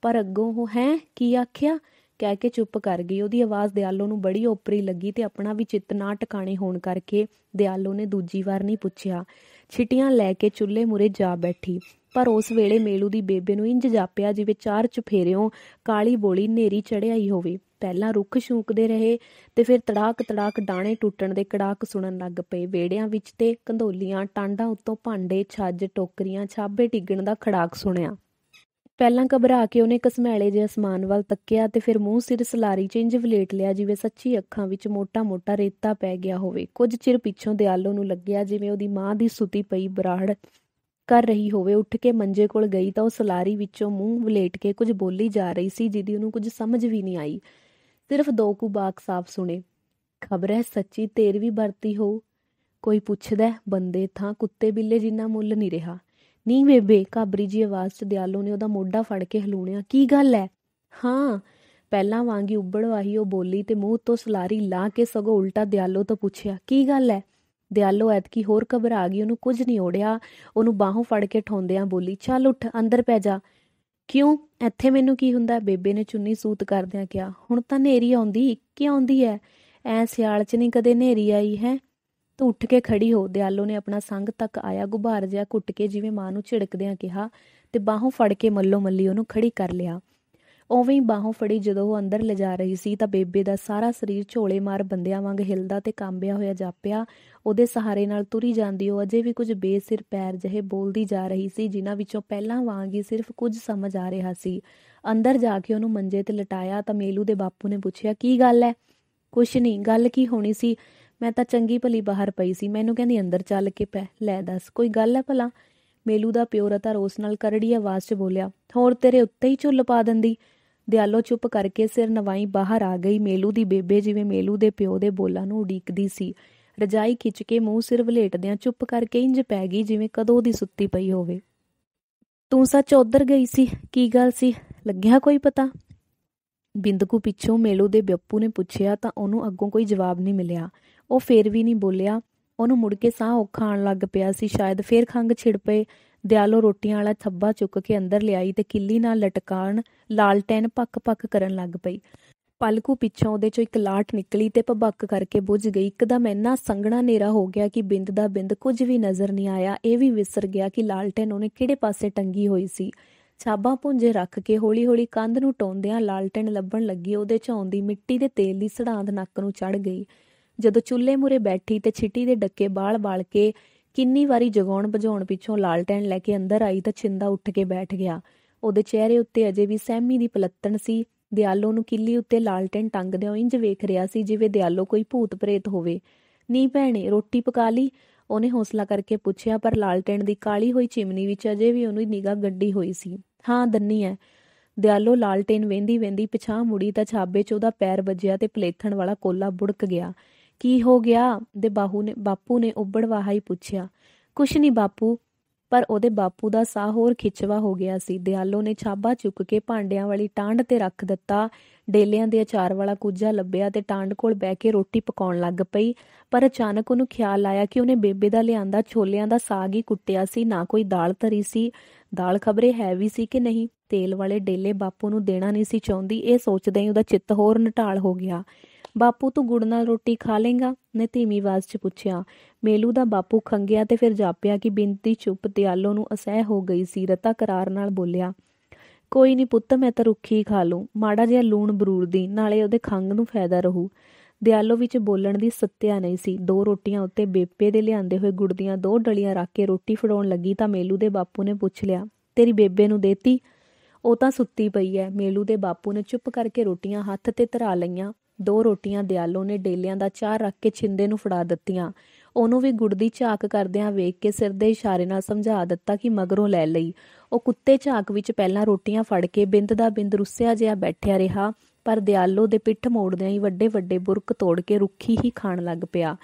ਪਰ ਅੱਗੋਂ ਉਹ ਹੈ ਕੀ ਆਖਿਆ ਕਹਿ ਕੇ ਚੁੱਪ ਕਰ ਗਈ ਉਹਦੀ ਆਵਾਜ਼ ਦਿਆਲੋ ਨੂੰ ਬੜੀ ਉਪਰੀ ਲੱਗੀ ਤੇ ਆਪਣਾ ਵੀ ਚਿੱਤ ਨਾ ਟਿਕਾਣੇ ਹੋਣ ਕਰਕੇ ਦਿਆਲੋ ਨੇ ਦੂਜੀ ਵਾਰ ਨਹੀਂ ਪੁੱਛਿਆ ਛਿਟੀਆਂ ਲੈ ਕੇ ਚੁੱਲ੍ਹੇ ਮੁਰੇ ਜਾ ਬੈਠੀ ਪਰ ਉਸ ਵੇਲੇ ਮੇਲੂ ਦੀ ਬੇਬੇ ਨੂੰ ਇੰਜ ਜਾਪਿਆ ਜਿਵੇਂ ਚਾਰ ਚੁਫੇਰਿਓ ਕਾਲੀ ਬੋਲੀ ਨੇਰੀ ਚੜਿਆਈ ਹੋਵੇ ਪਹਿਲਾਂ ਰੁੱਖ ਸ਼ੂਕਦੇ ਰਹੇ ਤੇ ਫਿਰ ਤੜਾਕ ਤੜਾਕ ਡਾਣੇ ਟੁੱਟਣ ਦੇ ਕੜਾਕ ਸੁਣਨ ਲੱਗ ਪਏ ਵੇੜਿਆਂ ਵਿੱਚ ਤੇ ਕੰਧੋਲੀਆਂ ਟਾਂਡਾਂ ਉੱਤੋਂ ਭਾਂਡੇ ਛੱਜ ਟੋਕਰੀਆਂ ਛਾਬੇ ਡਿੱਗਣ ਦਾ ਖੜਾਕ ਸੁਣਿਆ ਪਹਿਲਾਂ ਘਬਰਾ ਕੇ ਉਹਨੇ ਕਸਮੈਲੇ ਜਿਹੇ ਅਸਮਾਨ ਵੱਲ ਤੱਕਿਆ ਤੇ ਫਿਰ ਮੂੰਹ ਸਿਰ ਸਲਾਰੀ 'ਚ ਇੰਜ ਵਲੇਟ ਲਿਆ ਜਿਵੇਂ ਸੱਚੀ ਅੱਖਾਂ ਵਿੱਚ ਮੋਟਾ-ਮੋਟਾ ਰੇਤਾ ਪੈ ਗਿਆ ਹੋਵੇ ਕੁਝ ਚਿਰ ਪਿੱਛੋਂ ਦਿਆਲੋ ਨੂੰ ਲੱਗਿਆ ਜਿਵੇਂ ਉਹਦੀ ਮਾਂ ਦੀ ਸੁਤੀ ਪਈ ਬਰਾੜ ਕਰ ਰਹੀ ਹੋਵੇ ਉੱਠ ਕੇ ਮੰਜੇ ਕੋਲ ਗਈ ਤਾਂ ਉਹ ਸਲਾਰੀ ਵਿੱਚੋਂ ਮੂੰਹ ਵਲੇਟ ਕੇ ਕੁਝ ਬੋਲੀ ਜਾ ਰਹੀ ਸੀ ਜਿਹਦੀ ਉਹਨੂੰ ਕੁਝ ਸਮਝ ਵੀ ਨਹੀਂ ਆਈ ਸਿਰਫ ਦੋ ਕੁ ਬਾਕ ਸਾਫ਼ ਸੁਣੇ ਖਬਰ ਹੈ ਸੱਚੀ ਤੇਰ ਵੀ ਵਰਤੀ ਹੋ ਕੋਈ ਪੁੱਛਦਾ ਬੰਦੇ ਥਾਂ ਕੁੱਤੇ ਬਿੱਲੇ ਜਿੰਨਾ ਮੁੱਲ ਨਹੀਂ ਰਿਹਾ ਨੀ ਬੇਬੇ ਕਾਬਰੀ ਜੀ ਆਵਾਜ਼ 'ਚ ਦਿਆਲੋ ਨੇ ਉਹਦਾ ਮੋਢਾ ਫੜ ਕੇ ਹਲੂਣਿਆ ਕੀ ਗੱਲ ਐ ਹਾਂ ਪਹਿਲਾਂ ਵਾਂਗੀ ਉੱਬੜਵਾਹੀ ਉਹ ਬੋਲੀ ਤੇ ਮੂੰਹ ਤੋਂ ਸਲਾਰੀ ਲਾ ਕੇ ਸਗੋਂ ਉਲਟਾ ਦਿਆਲੋ ਤੋਂ ਪੁੱਛਿਆ ਕੀ ਗੱਲ ਐ ਦਿਆਲੋ ਐਤਕੀ ਹੋਰ ਖਬਰ ਆ ਗਈ ਉਹਨੂੰ ਕੁਝ ਨਹੀਂ ਓੜਿਆ ਉਹਨੂੰ ਬਾਹੋਂ ਫੜ ਕੇ ਠੋਂਦਿਆਂ ਬੋਲੀ ਚੱਲ ਉੱਠ ਅੰਦਰ ਪੈ ਜਾ ਕਿਉਂ ਇੱਥੇ ਮੈਨੂੰ ਕੀ ਹੁੰਦਾ ਬੇਬੇ ਨੇ ਚੁੰਨੀ ਸੂਤ ਕਰਦਿਆਂ ਕਿਹਾ ਹੁਣ ਤਾਂ ਨੇਰੀ ਆਉਂਦੀ ਕਿ ਆਉਂਦੀ ਐ ਐ ਸਿਆਲ 'ਚ ਨਹੀਂ ਕਦੇ ਨੇਰੀ ਆਈ ਹੈ ਤੂੰ ਉੱਠ ਕੇ ਖੜੀ ਹੋ ਦਿਆਲੋ ਨੇ ਆਪਣਾ ਸੰਗ ਤੱਕ ਆਇਆ ਗੁਬਾਰ ਜਿਹਾ ਕੁੱਟ ਕੇ ਜਿਵੇਂ ਮਾਂ ਨੂੰ ਝਿੜਕਦਿਆਂ ਕਿਹਾ ਤੇ ਬਾਹੋਂ ਫੜ ਕੇ ਮੱਲੋ ਮੱਲੀ ਉਹਨੂੰ ਖੜੀ ਕਰ ਲਿਆ ਉਵੇਂ ਹੀ ਬਾਹੋਂ ਫੜੀ ਜਦੋਂ ਉਹ ਅੰਦਰ ਲਿਜਾ ਰਹੀ ਸੀ ਤਾਂ ਬੇਬੇ ਦਾ ਸਾਰਾ ਸਰੀਰ ਝੋਲੇ ਮਾਰ ਬੰਦਿਆਂ ਵਾਂਗ ਹਿਲਦਾ ਤੇ ਕੰਬਿਆ ਹੋਇਆ ਜਾਪਿਆ ਉਹਦੇ ਸਹਾਰੇ ਨਾਲ ਤੁਰੀ ਜਾਂਦੀ ਉਹ ਅਜੇ ਵੀ ਕੁਝ ਬੇਸਿਰ ਪੈਰ ਜਿਹੇ ਬੋਲਦੀ ਜਾ ਰਹੀ ਸੀ ਜਿਨ੍ਹਾਂ ਵਿੱਚੋਂ ਪਹਿਲਾਂ ਵਾਂਗ ਹੀ ਸਿਰਫ ਕੁਝ ਸਮਝ ਆ ਰਿਹਾ ਸੀ ਅੰਦਰ ਜਾ ਕੇ ਉਹਨੂੰ ਮੰਜੇ ਤੇ ਲਟਾਇਆ ਤਾਂ ਮੇਲੂ ਦੇ ਬਾਪੂ ਨੇ ਪੁੱਛਿਆ ਕੀ ਗੱਲ ਹੈ ਕੁਛ ਨਹੀਂ ਗੱਲ ਕੀ ਹੋਣੀ ਸੀ ਮੈਂ ਤਾਂ ਚੰਗੀ ਭਲੀ ਬਾਹਰ ਪਈ ਸੀ ਮੈਨੂੰ ਕਹਿੰਦੀ ਅੰਦਰ ਚੱਲ ਕੇ ਪੈ ਲੈ ਦੱਸ ਕੋਈ ਗੱਲ ਹੈ ਭਲਾ ਮੇਲੂ ਦਾ ਪਿਓ ਰਤਾ ਰੋਸ ਨਾਲ ਕਰੜੀ ਆਵਾਜ਼ 'ਚ ਬੋਲਿਆ ਹੋਰ ਤੇਰੇ ਉੱਤੇ ਹੀ ਝੁੱਲ ਪਾ ਦਿੰਦੀ ਦਿਆਲੋ ਚੁੱਪ ਕਰਕੇ ਸਿਰ ਨਵਾਈ ਬਾਹਰ ਆ ਗਈ ਮੇਲੂ ਦੀ ਬੇਬੇ ਜਿਵੇਂ ਮੇਲੂ ਦੇ ਪਿਓ ਦੇ ਬੋਲਾਂ ਨੂੰ ਉਡੀਕਦੀ ਸੀ ਰਜਾਈ ਖਿੱਚ ਕੇ ਮੂੰਹ ਸਿਰ ਵਲੇਟਦਿਆਂ ਚੁੱਪ ਕਰਕੇ ਇੰਜ ਪੈ ਗਈ ਜਿਵੇਂ ਕਦੋਂ ਦੀ ਸੁੱਤੀ ਪਈ ਹੋਵੇ ਤੂੰ ਸੱਚ ਉਧਰ ਗਈ ਸੀ ਕੀ ਗੱਲ ਸੀ ਲੱਗਿਆ ਕੋਈ ਪਤਾ ਬਿੰਦਕੂ ਪਿੱਛੋਂ ਮੇਲੂ ਦੇ ਬੱਪੂ ਨੇ ਪੁੱਛਿਆ ਤਾਂ ਉਹਨੂੰ ਅੱਗੋਂ ਕੋਈ ਜਵਾਬ ਨਹੀਂ ਮਿਲਿਆ ਉਹ ਫੇਰ ਵੀ ਨਹੀਂ ਬੋਲਿਆ ਉਹਨੂੰ ਮੁੜ ਕੇ ਸਾਹ ਔਖਾ ਆਣ ਲੱਗ ਪਿਆ ਸੀ ਸ਼ਾਇਦ ਫੇਰ ਖੰਗ ਛਿੜ ਪਏ ਦਿਆਲੋ ਰੋਟੀਆਂ ਵਾਲਾ ਥੱਬਾ ਚੁੱਕ ਕੇ ਅੰਦਰ ਲਿਆਈ ਤੇ ਕਿੱਲੀ ਨਾਲ ਲਟਕਾਣ ਲਾਲਟੈਨ ਪੱਕ-ਪੱਕ ਕਰਨ ਲੱਗ ਪਈ ਪਲਕੂ ਪਿੱਛੋਂ ਉਹਦੇ ਚੋਂ ਇੱਕ ਲਾਟ ਨਿਕਲੀ ਤੇ ਭਬੱਕ ਕਰਕੇ ਬੁੱਝ ਗਈ ਇੱਕਦਮ ਇੰਨਾ ਸੰਘਣਾ ਨੇਰਾ ਹੋ ਗਿਆ ਕਿ ਬਿੰਦ ਦਾ ਬਿੰਦ ਕੁਝ ਵੀ ਨਜ਼ਰ ਨਹੀਂ ਆਇਆ ਇਹ ਵੀ ਵਿਸਰ ਗਿਆ ਕਿ ਲਾਲਟੈਨ ਉਹਨੇ ਕਿਹੜੇ ਪਾਸੇ ਟੰਗੀ ਹੋਈ ਸੀ ਛਾਬਾਂ ਪੁੰਜੇ ਰੱਖ ਕੇ ਹੌਲੀ-ਹੌਲੀ ਕੰਧ ਨੂੰ ਟੋਂਦਿਆਂ ਲਾਲਟੈਨ ਲੱਭਣ ਲੱਗੀ ਉਹਦੇ ਚੋਂ ਆਉਂਦੀ ਮਿੱਟੀ ਦੇ ਤੇਲ ਦੀ ਸੜਾਂਦ ਨੱਕ ਨੂੰ ਚੜ ਗਈ ਜਦੋਂ ਚੁੱਲ੍ਹੇ ਮੂਰੇ ਬੈਠੀ ਤੇ ਛਿੱਟੀ ਦੇ ਡੱਕੇ ਬਾਲ-ਬਾਲ ਕੇ ਕਿੰਨੀ ਵਾਰੀ ਜਗਾਉਣ ਭਜਾਉਣ ਪਿੱਛੋਂ ਲਾਲਟੈਨ ਲੈ ਕੇ ਅੰਦਰ ਆਈ ਤਾਂ ਛਿੰਦਾ ਉੱਠ ਕੇ ਬੈਠ ਗਿਆ ਉਹਦੇ ਚਿਹਰੇ ਉੱਤੇ ਅਜੇ ਵੀ ਸਹਿਮੀ ਦੀ ਪਲੱਤਣ ਸੀ ਦਿਆਲੋ ਨੂੰ ਕਿੱਲੀ ਉੱਤੇ ਲਾਲਟੈਨ ਟੰਗਦੇ ਇੰਜ ਵੇਖ ਰਿਹਾ ਸੀ ਜਿਵੇਂ ਦਿਆਲੋ ਕੋਈ ਭੂਤ ਪ੍ਰੇਤ ਹੋਵੇ ਨੀ ਭੈਣੇ ਰੋਟੀ ਪਕਾ ਲਈ ਉਹਨੇ ਹੌਸਲਾ ਕਰਕੇ ਪੁੱਛਿਆ ਪਰ ਲਾਲਟੈਨ ਦੀ ਕਾਲੀ ਹੋਈ ਚਿਮਨੀ ਵਿੱਚ ਅਜੇ ਵੀ ਉਹਨੂੰ ਨਿਗਾਹ ਗੱਡੀ ਹੋਈ ਸੀ ਹਾਂ ਦੰਨੀ ਐ ਦਿਆਲੋ ਲਾਲਟੈਨ ਵੇਂਦੀ ਵੇਂਦੀ ਪਿਛਾਂ ਮੁੜੀ ਤਾਂ ਛਾਬੇ 'ਚ ਉਹਦਾ ਪੈਰ ਵੱਜਿਆ ਤੇ ਪਲੇਥਣ ਵਾਲਾ ਕੋਲਾ ਬੁੜਕ ਗਿਆ ਕੀ ਹੋ ਗਿਆ ਦੇ ਬਾਹੂ ਨੇ ਬਾਪੂ ਨੇ ਉਬੜਵਾਹਾ ਹੀ ਪੁੱਛਿਆ ਕੁਛ ਨਹੀਂ ਬਾਪੂ ਪਰ ਉਹਦੇ ਬਾਪੂ ਦਾ ਸਾਹ ਹੋਰ ਖਿੱਚਵਾ ਹੋ ਗਿਆ ਸੀ ਦਿਆਲੋ ਨੇ ਛਾਬਾ ਚੁੱਕ ਕੇ ਭਾਂਡਿਆਂ ਵਾਲੀ ਟਾਂਡ ਤੇ ਰੱਖ ਦਿੱਤਾ ਡੇਲਿਆਂ ਦੇ ਅਚਾਰ ਵਾਲਾ ਕੁੱਜਾ ਲੱਭਿਆ ਤੇ ਟਾਂਡ ਕੋਲ ਬਹਿ ਕੇ ਰੋਟੀ ਪਕਾਉਣ ਲੱਗ ਪਈ ਪਰ ਅਚਾਨਕ ਉਹਨੂੰ ਖਿਆਲ ਆਇਆ ਕਿ ਉਹਨੇ ਬੇਬੇ ਦਾ ਲਿਆਂਦਾ ਛੋਲਿਆਂ ਦਾ ਸਾਗ ਹੀ ਕੁੱਟਿਆ ਸੀ ਨਾ ਕੋਈ ਦਾਲ ਧਰੀ ਸੀ ਦਾਲ ਖਬਰੇ ਹੈ ਵੀ ਸੀ ਕਿ ਨਹੀਂ ਤੇਲ ਵਾਲੇ ਡੇਲੇ ਬਾਪੂ ਨੂੰ ਦੇਣਾ ਨਹੀਂ ਸੀ ਚਾਹੁੰਦੀ ਇਹ ਸੋਚਦੇ ਹੀ ਉਹਦਾ ਚਿੱਤ ਹੋਰ ਨਟਾਲ ਹੋ ਗਿਆ ਬਾਪੂ ਤੂੰ ਗੁੜ ਨਾਲ ਰੋਟੀ ਖਾ ਲੇਗਾ ਨੇ ਧੀਮੀ ਆਵਾਜ਼ 'ਚ ਪੁੱਛਿਆ ਮੇਲੂ ਦਾ ਬਾਪੂ ਖੰਗਿਆ ਤੇ ਫਿਰ ਜਾਪਿਆ ਕਿ ਬਿੰਤੀ ਚੁੱਪ ਦਿਆਲੋ ਨੂੰ ਅਸਹਿ ਹੋ ਗਈ ਸੀ ਰਤਾ ਕਰਾਰ ਨਾਲ ਬੋਲਿਆ ਕੋਈ ਨਹੀਂ ਪੁੱਤ ਮੈਂ ਤਾਂ ਰੁੱਖੀ ਖਾ ਲੂੰ ਮਾੜਾ ਜਿਹਾ ਲੂਣ ਬਰੂਰ ਦੀ ਨਾਲੇ ਉਹਦੇ ਖੰਗ ਨੂੰ ਫਾਇਦਾ ਰਹੂ ਦਿਆਲੋ ਵਿੱਚ ਬੋਲਣ ਦੀ ਸੱਤਿਆ ਨਹੀਂ ਸੀ ਦੋ ਰੋਟੀਆਂ ਉੱਤੇ ਬੇਪੇ ਦੇ ਲਿਆਂਦੇ ਹੋਏ ਗੁੜ ਦੀਆਂ ਦੋ ਡਲੀਆਂ ਰੱਖ ਕੇ ਰੋਟੀ ਫੜਾਉਣ ਲੱਗੀ ਤਾਂ ਮੇਲੂ ਦੇ ਬਾਪੂ ਨੇ ਪੁੱਛ ਲਿਆ ਤੇਰੀ ਬੇਬੇ ਨੂੰ ਦੇਤੀ ਉਹ ਤਾਂ ਸੁੱਤੀ ਪਈ ਐ ਮੇਲੂ ਦੇ ਬਾਪੂ ਨੇ ਚੁੱਪ ਕਰਕੇ ਰੋਟੀਆਂ ਹੱਥ ਤੇ ਧਰਾ ਲਈਆਂ ਦੋ ਰੋਟੀਆਂ ਦਿਆਲੋ ਨੇ ਡੇਲਿਆਂ ਦਾ ਚਾਹ ਰੱਖ ਕੇ ਛਿੰਦੇ ਨੂੰ ਫੜਾ ਦਿੱਤੀਆਂ ਉਹਨੂੰ ਵੀ ਗੁੜ ਦੀ ਝਾਕ ਕਰਦਿਆਂ ਵੇਖ ਕੇ ਸਿਰ ਦੇ ਇਸ਼ਾਰੇ ਨਾਲ ਸਮਝਾ ਦਿੱਤਾ ਕਿ ਮਗਰੋਂ ਲੈ ਲਈ ਉਹ ਕੁੱਤੇ ਝਾਕ ਵਿੱਚ ਪਹਿਲਾਂ ਰੋਟੀਆਂ ਫੜ ਕੇ ਬਿੰਦ ਦਾ ਬਿੰਦ ਰੁੱਸਿਆ ਜਿਹਾ ਬੈਠਿਆ ਰਿਹਾ ਪਰ ਦਿਆਲੋ ਦੇ ਪਿੱਠ ਮੋੜਦਿਆਂ ਹੀ ਵੱਡੇ ਵੱਡੇ ਬੁਰਕ ਤੋੜ ਕੇ ਰੁੱਖੀ ਹੀ ਖਾਣ ਲੱਗ ਪਿਆ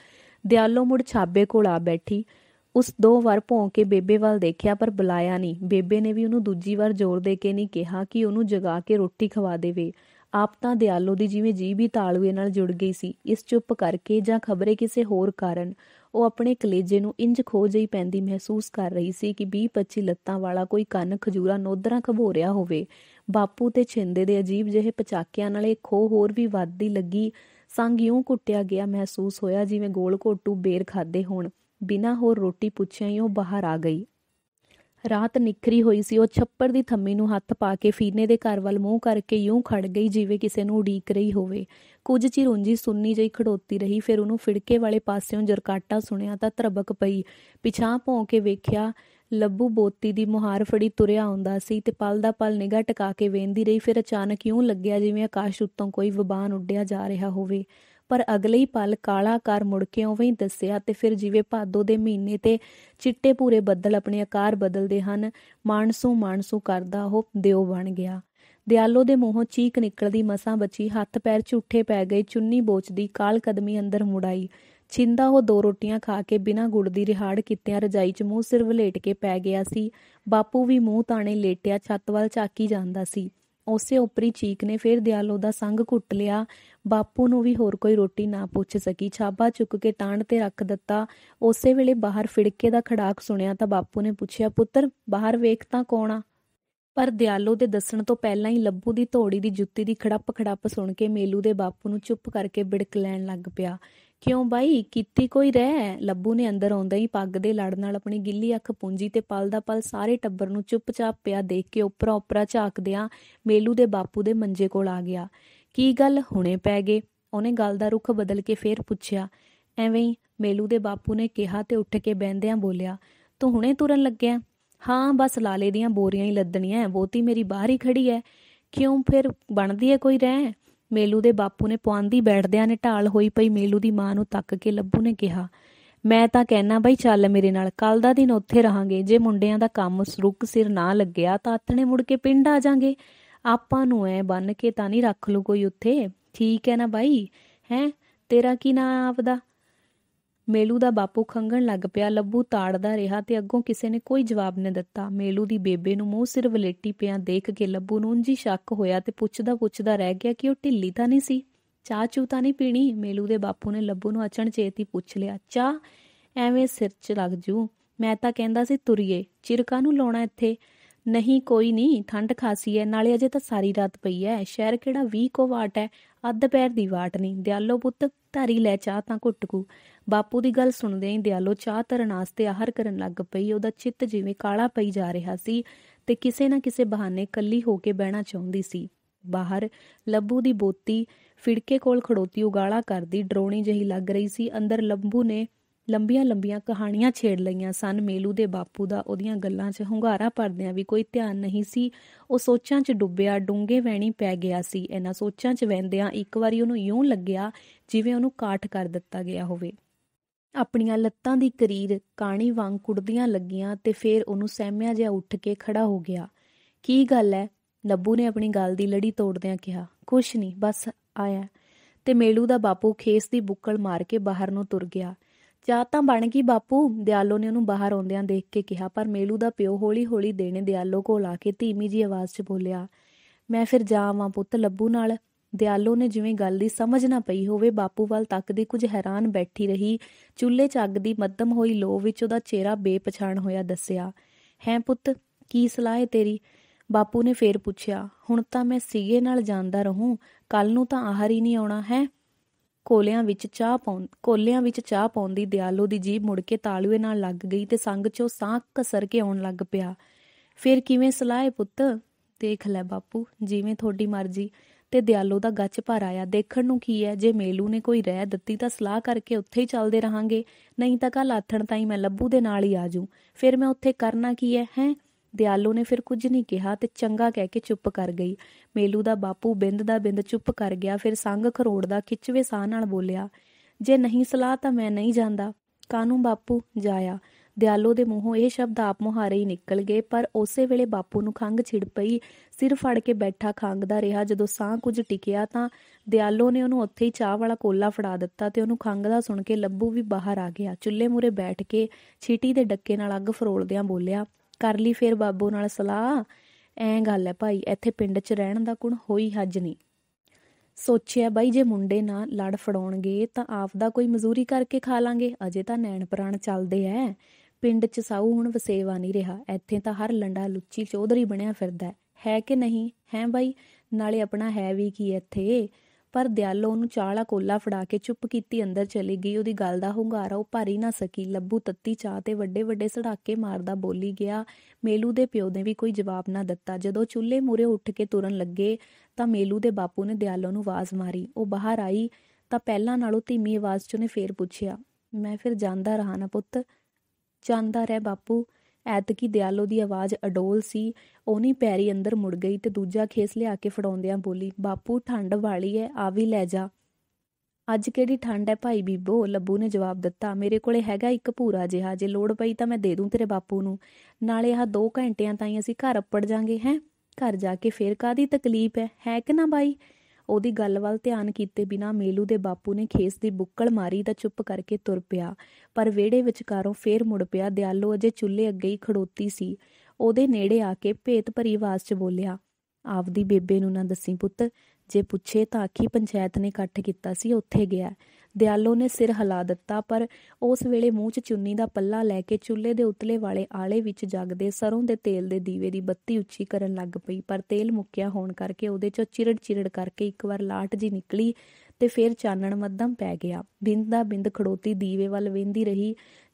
ਦਿਆਲੋ ਮੁੜ ਛਾਬੇ ਕੋਲ ਆ ਬੈਠੀ ਉਸ ਦੋ ਵਾਰ ਭੌਂ ਕੇ ਬੇਬੇ ਵੱਲ ਦੇਖਿਆ ਪਰ ਬੁਲਾਇਆ ਨਹੀਂ ਬੇਬੇ ਨੇ ਵੀ ਉਹਨੂੰ ਦੂਜੀ ਵਾਰ ਜ਼ੋਰ ਦੇ ਕੇ ਨਹੀਂ ਕਿਹਾ ਕਿ ਉਹਨੂੰ ਜਗਾ ਕੇ ਰੋਟੀ ਖਵਾ ਦੇਵੇ ਆਪ ਤਾਂ ਦਿਆਲੋ ਦੀ ਜਿਵੇਂ ਜੀ ਵੀ ਤਾਲੂਏ ਨਾਲ ਜੁੜ ਗਈ ਸੀ ਇਸ ਚੁੱਪ ਕਰਕੇ ਜਾਂ ਖਬਰੇ ਕਿਸੇ ਹੋਰ ਕਾਰਨ ਉਹ ਆਪਣੇ ਕਲੇਜੇ ਨੂੰ ਇੰਜ ਖੋ ਜਈ ਪੈਂਦੀ ਮਹਿਸੂਸ ਕਰ ਰਹੀ ਸੀ ਕਿ 20-25 ਲੱਤਾਂ ਵਾਲਾ ਕੋਈ ਕੰਨ ਖਜੂਰਾ ਨੋਦਰਾ ਰਿਹਾ ਹੋਵੇ ਬਾਪੂ ਤੇ ਛਿੰਦੇ ਦੇ ਅਜੀਬ ਜਿਹੇ ਪਚਾਕਿਆਂ ਨਾਲੇ ਖੋ ਹੋਰ ਵੀ ਵੱਧਦੀ ਲੱਗੀ ਸੰਗ ਯੂੰ ਕੁੱਟਿਆ ਗਿਆ ਮਹਿਸੂਸ ਹੋਇਆ ਜਿਵੇਂ ਗੋਲ ਘੋਟੂ ਬੇਰ ਖਾਦੇ ਹੋਣ ਬਿਨਾ ਹੋਰ ਰੋਟੀ ਪੁੱਛਿਆ ਹੀ ਉਹ ਬਾਹਰ ਆ ਗਈ ਰਾਤ ਨਿਖਰੀ ਹੋਈ ਸੀ ਉਹ ਛੱਪੜ ਦੀ ਥੰਮੀ ਨੂੰ ਹੱਥ ਪਾ ਕੇ ਫੀਨੇ ਦੇ ਘਰ ਵੱਲ ਮੂੰਹ ਕਰਕੇ ਯੂੰ ਖੜ ਗਈ ਜਿਵੇਂ ਕਿਸੇ ਨੂੰ ਉਡੀਕ ਰਹੀ ਹੋਵੇ ਕੁਝ ਚਿਰ ਉਂਜੀ ਸੁੰਨੀ ਜਈ ਖੜੋਤੀ ਰਹੀ ਫਿਰ ਉਹਨੂੰ ਫਿੜਕੇ ਵਾਲੇ ਪਾਸਿਓਂ ਜਰਕਾਟਾ ਸੁਣਿਆ ਤਾਂ ਤਰਬਕ ਪਈ ਪਿਛਾਂ ਭੌਂ ਕੇ ਵੇਖਿਆ ਲੱਭੂ ਬੋਤੀ ਦੀ ਮੁਹਾਰ ਫੜੀ ਤੁਰਿਆ ਆਉਂਦਾ ਸੀ ਤੇ ਪਲ ਦਾ ਪਲ ਨਿਗਾ ਟਿਕਾ ਕੇ ਵੇਂਦੀ ਰਹੀ ਫਿਰ ਅਚਾਨਕ ਯੂੰ ਲੱਗਿਆ ਜਿਵੇਂ ਆਕਾਸ਼ ਉੱਤੋਂ ਕੋਈ ਵਬਾਨ ਉੱਡਿਆ ਜਾ ਰਿਹਾ ਹੋਵੇ ਪਰ ਅਗਲੇ ਹੀ ਪਲ ਕਾਲਾ ਆਕਾਰ ਮੁੜ ਕੇ ਉਵੇਂ ਹੀ ਦੱਸਿਆ ਤੇ ਫਿਰ ਜਿਵੇਂ ਭਾਦੋ ਦੇ ਮਹੀਨੇ ਤੇ ਚਿੱਟੇ ਪੂਰੇ ਬੱਦਲ ਆਪਣੇ ਆਕਾਰ ਬਦਲਦੇ ਹਨ ਮਾਨਸੂ ਮਾਨਸੂ ਕਰਦਾ ਉਹ ਦਿਓ ਬਣ ਗਿਆ ਦਿਆਲੋ ਦੇ ਮੂੰਹੋਂ ਚੀਕ ਨਿਕਲਦੀ ਮਸਾਂ ਬਚੀ ਹੱਥ ਪੈਰ ਝੂਠੇ ਪੈ ਗਏ ਚੁੰਨੀ ਬੋਚਦੀ ਕਾਲ ਕਦਮੀ ਅੰਦਰ ਮੁੜਾਈ ਛਿੰਦਾ ਉਹ ਦੋ ਰੋਟੀਆਂ ਖਾ ਕੇ ਬਿਨਾਂ ਗੁੜ ਦੀ ਰਿਹਾੜ ਕੀਤਿਆਂ ਰਜਾਈ 'ਚ ਮੂੰਹ ਸਿਰ ਵਲੇਟ ਕੇ ਪੈ ਗਿਆ ਸੀ ਬਾਪੂ ਵੀ ਮੂੰਹ ਤਾਣੇ ਲੇਟਿਆ ਛੱਤ ਵੱਲ ਝਾਕੀ ਜਾਂਦਾ ਸੀ ਉਸੇ ਉਪਰੀ ਚੀਕ ਨੇ ਫਿਰ ਦਿਆਲੋ ਦਾ ਸੰਗ ਘੁੱਟ ਲਿਆ ਬਾਪੂ ਨੂੰ ਵੀ ਹੋਰ ਕੋਈ ਰੋਟੀ ਨਾ ਪੁੱਛ ਸਕੀ ਛਾਬਾ ਚੁੱਕ ਕੇ ਟਾਂਡ ਤੇ ਰੱਖ ਦਿੱਤਾ ਉਸੇ ਵੇਲੇ ਬਾਹਰ ਫਿੜਕੇ ਦਾ ਖੜਾਕ ਸੁਣਿਆ ਤਾਂ ਬਾਪੂ ਨੇ ਪੁੱਛਿਆ ਪੁੱਤਰ ਬਾਹਰ ਵੇਖ ਤਾਂ ਕੌਣ ਆ ਪਰ ਦਿਆਲੋ ਦੇ ਦੱਸਣ ਤੋਂ ਪਹਿਲਾਂ ਹੀ ਲੱਭੂ ਦੀ ਧੋੜੀ ਦੀ ਜੁੱਤੀ ਦੀ ਖੜੱਪ ਖੜੱਪ ਸੁਣ ਕੇ ਮੇਲੂ ਦੇ ਬਾਪੂ ਨੂੰ ਚੁੱਪ ਕਰਕੇ ਬਿੜਕ ਲੈਣ ਲੱਗ ਪਿਆ ਕਿਉਂ ਬਾਈ ਕੀਤੀ ਕੋਈ ਰਹਿ ਲੱਭੂ ਨੇ ਅੰਦਰ ਆਉਂਦਾ ਹੀ ਪੱਗ ਦੇ ਲੜ ਨਾਲ ਆਪਣੀ ਗਿੱਲੀ ਅੱਖ ਪੂੰਜੀ ਤੇ ਪਲ ਦਾ ਪਲ ਸਾਰੇ ਟੱਬਰ ਨੂੰ ਚੁੱਪਚਾਪ ਪਿਆ ਦੇਖ ਕੇ ਉਪਰਾ ਉਪਰਾ ਝਾਕਦਿਆਂ ਮੇਲੂ ਦੇ ਬਾਪੂ ਦੇ ਮੰਜੇ ਕੋਲ ਆ ਗਿਆ ਕੀ ਗੱਲ ਹੁਣੇ ਪੈ ਗਏ ਉਹਨੇ ਗੱਲ ਦਾ ਰੁਖ ਬਦਲ ਕੇ ਫੇਰ ਪੁੱਛਿਆ ਐਵੇਂ ਹੀ ਮੇਲੂ ਦੇ ਬਾਪੂ ਨੇ ਕਿਹਾ ਤੇ ਉੱਠ ਕੇ ਬੈੰਦਿਆਂ ਬੋਲਿਆ ਤੂੰ ਹੁਣੇ ਤੁਰਨ ਲੱਗਿਆ ਹਾਂ ਬਸ ਲਾਲੇ ਦੀਆਂ ਬੋਰੀਆਂ ਹੀ ਲੱਦਣੀਆਂ ਬਹੁਤੀ ਮੇਰੀ ਬਾਹਰ ਹੀ ਖੜੀ ਐ ਕਿਉਂ ਫਿਰ ਬਣਦੀ ਐ ਕੋਈ ਰਹਿ ਮੇਲੂ ਦੇ ਬਾਪੂ ਨੇ ਪੁਆਂਦੀ ਬੈਠਦਿਆਂ ਨੇ ਢਾਲ ਹੋਈ ਪਈ ਮੇਲੂ ਦੀ ਮਾਂ ਨੂੰ ਤੱਕ ਕੇ ਲੱਭੂ ਨੇ ਕਿਹਾ ਮੈਂ ਤਾਂ ਕਹਿਣਾ ਬਈ ਚੱਲ ਮੇਰੇ ਨਾਲ ਕੱਲ ਦਾ ਦਿਨ ਉੱਥੇ ਰਹਾਂਗੇ ਜੇ ਮੁੰਡਿਆਂ ਦਾ ਕੰਮ ਸੁਰੁਕ ਸਿਰ ਨਾ ਲੱਗਿਆ ਤਾਂ ਆਤਣੇ ਮੁੜ ਕੇ ਪਿੰਡ ਆ ਜਾਾਂਗੇ ਆਪਾਂ ਨੂੰ ਐ ਬੰਨ ਕੇ ਤਾਂ ਨਹੀਂ ਰੱਖ ਲੂ ਕੋਈ ਉੱਥੇ ਠੀਕ ਹੈ ਨਾ ਬਾਈ ਹੈ ਤੇਰਾ ਕੀ ਨਾਂ ਆਪਦਾ ਮੇਲੂ ਦਾ ਬਾਪੂ ਖੰਗਣ ਲੱਗ ਪਿਆ ਲੱਭੂ ਤਾੜਦਾ ਰਿਹਾ ਤੇ ਅੱਗੋਂ ਕਿਸੇ ਨੇ ਕੋਈ ਜਵਾਬ ਨਹੀਂ ਦਿੱਤਾ ਮੇਲੂ ਦੀ ਬੇਬੇ ਨੂੰ ਮੂੰਹ ਸਿਰ ਵਲੇਟੀ ਪਿਆ ਦੇਖ ਕੇ ਲੱਭੂ ਨੂੰ ਉਂਝ ਸ਼ੱਕ ਹੋਇਆ ਤੇ ਪੁੱਛਦਾ ਪੁੱਛਦਾ ਰਹਿ ਗਿਆ ਕਿ ਉਹ ਢਿੱਲੀ ਤਾਂ ਨਹੀਂ ਸੀ ਚਾਹ ਚੂ ਤਾਂ ਨਹੀਂ ਪੀਣੀ ਮੇਲੂ ਦੇ ਬਾਪੂ ਨੇ ਲੱਭੂ ਨੂੰ ਅਚਨ ਚੇਤੀ ਪੁੱਛ ਲਿਆ ਚਾਹ ਐਵੇਂ ਸਿਰ 'ਚ ਲੱਗ ਜੂ ਮੈਂ ਤਾਂ ਕਹਿੰਦਾ ਸੀ ਤੁਰੀਏ ਚਿਰਕਾ ਨੂੰ ਲਾਉਣਾ ਇੱਥੇ ਨਹੀਂ ਕੋਈ ਨਹੀਂ ਠੰਡ ਖਾਸੀ ਐ ਨਾਲੇ ਅਜੇ ਤਾਂ ਸਾਰੀ ਰਾਤ ਪਈ ਐ ਸ਼ਹਿਰ ਕਿਹੜਾ 20 ਕੋ ਵਾਟ ਐ ਅੱਧ ਪੈਰ ਦੀ ਵਾਟ ਨਹੀਂ ਦਿਆਲੋ ਪੁੱਤ ਧਾਰੀ ਲੈ ਚਾਹ ਤਾਂ ਘੁੱਟਕੂ ਬਾਪੂ ਦੀ ਗੱਲ ਸੁਣਦਿਆਂ ਹੀ ਦਿਆਲੋ ਚਾਹ ਤਰਨ ਆਸਤੇ ਆਹਰ ਕਰਨ ਲੱਗ ਪਈ ਉਹਦਾ ਚਿੱਤ ਜਿਵੇਂ ਕਾਲਾ ਪਈ ਜਾ ਰਿਹਾ ਸੀ ਤੇ ਕਿਸੇ ਨਾ ਕਿਸੇ ਬਹਾਨੇ ਕੱਲੀ ਹੋ ਕੇ ਬਹਿਣਾ ਚਾਹੁੰਦੀ ਸੀ ਬਾਹਰ ਲੱਭੂ ਦੀ ਬੋਤੀ ਫਿੜਕੇ ਕੋਲ ਖੜੋਤੀ ਉਗਾਲਾ ਕਰਦੀ ਡਰੋਣੀ ਜਹੀ ਲੱਗ ਰਹੀ ਸੀ ਅੰਦਰ ਲੰਬੂ ਨੇ ਲੰਬੀਆਂ-ਲੰਬੀਆਂ ਕਹਾਣੀਆਂ ਛੇੜ ਲਈਆਂ ਸਨ ਮੇਲੂ ਦੇ ਬਾਪੂ ਦਾ ਉਹਦੀਆਂ ਗੱਲਾਂ 'ਚ ਹੰਗਾਰਾ ਪਰਦਿਆਂ ਵੀ ਕੋਈ ਧਿਆਨ ਨਹੀਂ ਸੀ ਉਹ ਸੋਚਾਂ 'ਚ ਡੁੱਬਿਆ ਡੂੰਗੇ ਵੈਣੀ ਪੈ ਗਿਆ ਸੀ ਇਹਨਾਂ ਸੋਚਾਂ 'ਚ ਵਹਿੰਦਿਆਂ ਇੱਕ ਵਾਰੀ ਉਹਨੂੰ ਯੂੰ ਲੱਗਿਆ ਜਿਵੇਂ ਉਹਨੂੰ ਕਾਠ ਕਰ ਦਿੱਤਾ ਗਿਆ ਹੋਵੇ ਆਪਣੀਆਂ ਲੱਤਾਂ ਦੀ ਕਰੀਰ ਕਾਣੀ ਵਾਂਗ ਕੁੜਦੀਆਂ ਲੱਗੀਆਂ ਤੇ ਫੇਰ ਉਹਨੂੰ ਸਹਿਮਿਆ ਜਿਹਾ ਉੱਠ ਕੇ ਖੜਾ ਹੋ ਗਿਆ ਕੀ ਗੱਲ ਹੈ ਨੱਬੂ ਨੇ ਆਪਣੀ ਗੱਲ ਦੀ ਲੜੀ ਤੋੜਦਿਆਂ ਕਿਹਾ ਕੁਛ ਨਹੀਂ ਬਸ ਆਇਆ ਤੇ ਮੇਲੂ ਦਾ ਬਾਪੂ ਖੇਸ ਦੀ ਬੁੱਕਲ ਮਾਰ ਕੇ ਬਾਹਰ ਨੂੰ ਤੁਰ ਗਿਆ ਚਾਹ ਤਾਂ ਬਣ ਗਈ ਬਾਪੂ ਦਿਆਲੋ ਨੇ ਉਹਨੂੰ ਬਾਹਰ ਆਉਂਦਿਆਂ ਦੇਖ ਕੇ ਕਿਹਾ ਪਰ ਮੇਲੂ ਦਾ ਪਿਓ ਹੌਲੀ-ਹੌਲੀ ਦੇਣੇ ਦਿਆਲੋ ਕੋਲ ਆ ਕੇ ਧੀਮੀ ਜੀ ਆਵਾਜ਼ 'ਚ ਬੋਲਿਆ ਮੈਂ ਫਿਰ ਜਾਵਾਂ ਪੁੱਤ ਲੱਭੂ ਨਾਲ ਦਿਆਲੋ ਨੇ ਜਿਵੇਂ ਗੱਲ ਦੀ ਸਮਝ ਨਾ ਪਈ ਹੋਵੇ ਬਾਪੂ ਵੱਲ ਤੱਕਦੀ ਕੁਝ ਹੈਰਾਨ ਬੈਠੀ ਰਹੀ ਚੁੱਲ੍ਹੇ 'ਚ ਅੱਗ ਦੀ ਮੱਧਮ ਹੋਈ ਲੋ ਵਿੱਚ ਉਹਦਾ ਚਿਹਰਾ ਬੇਪਛਾਣ ਹੋਇਆ ਦੱਸਿਆ ਹੈ ਪੁੱਤ ਕੀ ਸਲਾਹ ਹੈ ਤੇਰੀ ਬਾਪੂ ਨੇ ਫੇਰ ਪੁੱਛਿਆ ਹੁਣ ਤਾਂ ਮੈਂ ਸੀਗੇ ਨਾਲ ਜਾਂਦਾ ਰਹੂੰ ਕੱਲ ਨੂੰ ਤਾਂ ਆਹਰ ਹੀ ਨਹੀਂ ਆਉਣਾ ਹੈ ਕੋਲਿਆਂ ਵਿੱਚ ਚਾਹ ਪਾਉਂ ਕੋਲਿਆਂ ਵਿੱਚ ਚਾਹ ਪਾਉਂਦੀ ਦਿਆਲੋ ਦੀ ਜੀਬ ਮੁੜ ਕੇ ਤਾਲੂਏ ਨਾਲ ਲੱਗ ਗਈ ਤੇ ਸੰਗ ਚੋਂ ਸਾਹ ਕਸਰ ਕੇ ਆਉਣ ਲੱਗ ਪਿਆ ਫੇਰ ਕਿਵੇਂ ਸਲਾਹ ਹੈ ਪੁੱਤ ਦੇਖ ਲੈ ਬਾਪੂ ਜਿਵੇਂ ਤੁਹਾਡੀ ਮਰਜ਼ੀ ਤੇ ਦਿਆਲੋ ਦਾ ਗੱਚ ਭਰ ਆਇਆ ਦੇਖਣ ਨੂੰ ਕੀ ਹੈ ਜੇ ਮੇਲੂ ਨੇ ਕੋਈ ਰਹਿ ਦਿੱਤੀ ਤਾਂ ਸਲਾਹ ਕਰਕੇ ਉੱਥੇ ਹੀ ਚੱਲਦੇ ਰਹਾਂਗੇ ਨਹੀਂ ਤਾਂ ਕੱਲ ਆਥਣ ਤਾਈ ਮੈਂ ਲੱਭੂ ਦੇ ਨਾਲ ਹੀ ਆਜੂ ਫਿਰ ਮੈਂ ਉੱਥੇ ਕਰਨਾ ਕੀ ਹੈ ਹੈ ਦਿਆਲੋ ਨੇ ਫਿਰ ਕੁਝ ਨਹੀਂ ਕਿਹਾ ਤੇ ਚੰਗਾ ਕਹਿ ਕੇ ਚੁੱਪ ਕਰ ਗਈ ਮੇਲੂ ਦਾ ਬਾਪੂ ਬਿੰਦ ਦਾ ਬਿੰਦ ਚੁੱਪ ਕਰ ਗਿਆ ਫਿਰ ਸੰਗ ਦਾ ਖਿੱਚਵੇਂ ਸਾਹ ਨਾਲ ਬੋਲਿਆ ਜੇ ਨਹੀਂ ਸਲਾਹ ਤਾਂ ਮੈਂ ਨਹੀਂ ਜਾਂਦਾ ਕਾਨੂੰ ਬਾਪੂ ਜਾਇਆ ਦਿਆਲੋ ਦੇ ਮੂੰਹੋਂ ਇਹ ਸ਼ਬਦ ਆਪ ਮੁਹਾਰੇ ਹੀ ਨਿਕਲ ਗਏ ਪਰ ਉਸੇ ਵੇਲੇ ਬਾਪੂ ਨੂੰ ਖੰਗ ਛਿੜ ਪਈ ਸਿਰ ਫੜ ਕੇ ਬੈਠਾ ਖੰਗਦਾ ਰਿਹਾ ਜਦੋਂ ਸਾਹ ਕੁਝ ਟਿਕਿਆ ਤਾਂ ਦਿਆਲੋ ਨੇ ਉਹਨੂੰ ਉੱਥੇ ਹੀ ਚਾਹ ਵਾਲਾ ਕੋਲਾ ਫੜਾ ਦਿੱਤਾ ਤੇ ਉਹਨੂੰ ਖੰਗਦਾ ਸੁਣ ਕੇ ਲੱਭੂ ਵੀ ਬਾਹਰ ਆ ਗਿਆ ਚੁੱਲ੍ਹੇ ਮੂਰੇ ਬੈਠ ਕੇ ਛੀਟੀ ਦੇ ਡੱਕੇ ਨਾਲ ਅੱਗ ਫਰੋਲਦਿਆਂ ਬੋਲਿਆ ਕਰ ਲਈ ਫੇਰ ਬਾਬੂ ਨਾਲ ਸਲਾਹ ਐਂ ਗੱਲ ਹੈ ਭਾਈ ਇੱਥੇ ਪਿੰਡ 'ਚ ਰਹਿਣ ਦਾ ਕੁਣ ਹੋਈ ਹੱਜ ਨਹੀਂ ਸੋਚਿਆ ਬਾਈ ਜੇ ਮੁੰਡੇ ਨਾਲ ਲੜ ਫੜਾਉਣਗੇ ਤਾਂ ਆਪ ਦਾ ਕੋਈ ਮਜ਼ਦੂਰੀ ਕਰਕੇ ਖਾ ਲਾਂਗੇ ਅਜੇ ਤਾਂ ਨੈਣ ਪ੍ਰਾਣ ਚੱਲਦੇ ਐ ਪਿੰਡ ਚ ਸਾਉ ਹੁਣ ਵਸੇਵਾ ਨਹੀਂ ਰਿਹਾ ਇੱਥੇ ਤਾਂ ਹਰ ਲੰਡਾ ਲੁੱਚੀ ਚੌਧਰੀ ਬਣਿਆ ਫਿਰਦਾ ਹੈ ਕਿ ਨਹੀਂ ਹੈ ਬਾਈ ਨਾਲੇ ਆਪਣਾ ਹੈ ਵੀ ਕੀ ਇੱਥੇ ਪਰ ਦਿਆਲੋ ਨੂੰ ਚਾਹਲਾ ਕੋਲਾ ਫੜਾ ਕੇ ਚੁੱਪ ਕੀਤੀ ਅੰਦਰ ਚਲੀ ਗਈ ਉਹਦੀ ਗੱਲ ਦਾ ਹੁੰਗਾਰਾ ਉਹ ਭਾਰੀ ਨਾ ਸਕੀ ਲੱਭੂ ਤੱਤੀ ਚਾਹ ਤੇ ਵੱਡੇ ਵੱਡੇ ਸੜਾਕੇ ਮਾਰਦਾ ਬੋਲੀ ਗਿਆ ਮੇਲੂ ਦੇ ਪਿਓ ਨੇ ਵੀ ਕੋਈ ਜਵਾਬ ਨਾ ਦਿੱਤਾ ਜਦੋਂ ਚੁੱਲ੍ਹੇ ਮੂਰੇ ਉੱਠ ਕੇ ਤੁਰਨ ਲੱਗੇ ਤਾਂ ਮੇਲੂ ਦੇ ਬਾਪੂ ਨੇ ਦਿਆਲੋ ਨੂੰ ਆਵਾਜ਼ ਮਾਰੀ ਉਹ ਬਾਹਰ ਆਈ ਤਾਂ ਪਹਿਲਾਂ ਨਾਲੋਂ ਧੀਮੀ ਆਵਾਜ਼ 'ਚ ਉਹਨੇ ਫੇਰ ਪੁੱਛਿਆ ਮੈਂ ਫਿਰ ਜਾਂਦਾ ਰਹਾ ਨਾ ਪੁੱਤ ਜਾਂਦਾ ਰਹਿ ਬਾਪੂ ਐਤਕੀ ਦਿਆਲੋ ਦੀ ਆਵਾਜ਼ ਅਡੋਲ ਸੀ ਉਹਨੇ ਪੈਰੀ ਅੰਦਰ ਮੁੜ ਗਈ ਤੇ ਦੂਜਾ ਖੇਸ ਲਿਆ ਕੇ ਫੜਾਉਂਦਿਆਂ ਬੋਲੀ ਬਾਪੂ ਠੰਡ ਵਾਲੀ ਐ ਆ ਵੀ ਲੈ ਜਾ ਅੱਜ ਕਿਹੜੀ ਠੰਡ ਐ ਭਾਈ ਬੀਬੋ ਲੱਭੂ ਨੇ ਜਵਾਬ ਦਿੱਤਾ ਮੇਰੇ ਕੋਲੇ ਹੈਗਾ ਇੱਕ ਪੂਰਾ ਜਿਹਾ ਜੇ ਲੋੜ ਪਈ ਤਾਂ ਮੈਂ ਦੇ ਦੂੰ ਤੇਰੇ ਬਾਪੂ ਨੂੰ ਨਾਲੇ ਆਹ 2 ਘੰਟਿਆਂ ਤਾਈਂ ਅਸੀਂ ਘਰ ਅੱਪੜ ਜਾਾਂਗੇ ਹੈ ਘਰ ਜਾ ਕੇ ਫੇਰ ਕਾਦੀ ਤਕਲੀਫ ਐ ਹੈ ਕਿ ਨਾ ਬਾਈ ਉਹਦੀ ਗੱਲ ਵੱਲ ਧਿਆਨ ਕੀਤੇ ਬਿਨਾ ਮੇਲੂ ਦੇ ਬਾਪੂ ਨੇ ਖੇਸ ਦੀ ਬੁੱਕਲ ਮਾਰੀ ਤਾਂ ਚੁੱਪ ਕਰਕੇ ਤੁਰ ਪਿਆ ਪਰ ਵਿਹੜੇ ਵਿਚਕਾਰੋਂ ਫੇਰ ਮੁੜ ਪਿਆ ਦਿਆਲੋ ਅਜੇ ਚੁੱਲ੍ਹੇ ਅੱਗੇ ਹੀ ਖੜੋਤੀ ਸੀ ਉਹਦੇ ਨੇੜੇ ਆ ਕੇ ਭੇਤ ਭਰੀ ਆਵਾਜ਼ 'ਚ ਬੋਲਿਆ ਆਪਦੀ ਬੇਬੇ ਨੂੰ ਨਾ ਦੱਸੀ ਪੁੱਤ ਜੇ ਪੁੱਛੇ ਤਾਂ ਆਖੀ ਪੰਚਾਇਤ ਨੇ ਇਕੱਠ ਕੀਤਾ ਸੀ ਉੱਥੇ ਗਿਆ ਦਿਆਲੋ ਨੇ ਸਿਰ ਹਿਲਾ ਦਿੱਤਾ ਪਰ ਉਸ ਵੇਲੇ ਮੂੰਹ 'ਚ ਚੁੰਨੀ ਦਾ ਪੱਲਾ ਲੈ ਕੇ ਚੁੱਲ੍ਹੇ ਦੇ ਉਤਲੇ ਵਾਲੇ ਆਲੇ ਵਿੱਚ ਜਗਦੇ ਸਰੋਂ ਦੇ ਤੇਲ ਦੇ ਦੀਵੇ ਦੀ ਬੱਤੀ ਉੱਚੀ ਕਰਨ ਲੱਗ ਪਈ ਪਰ ਤੇਲ ਮੁੱਕਿਆ ਹੋਣ ਕਰਕੇ ਉਹਦੇ 'ਚੋਂ ਚਿਰੜ ਚਿਰੜ ਕਰਕੇ ਇੱਕ ਵਾਰ ਲਾਟ ਜੀ ਨਿਕਲੀ ਤੇ ਫਿਰ ਚਾਨਣ ਮੱਧਮ ਪੈ ਗਿਆ ਬਿੰਦ ਦਾ ਬਿੰਦ ਖੜੋਤੀ ਦੀਵੇ ਵੱਲ ਵੇਂਦੀ ਰਹੀ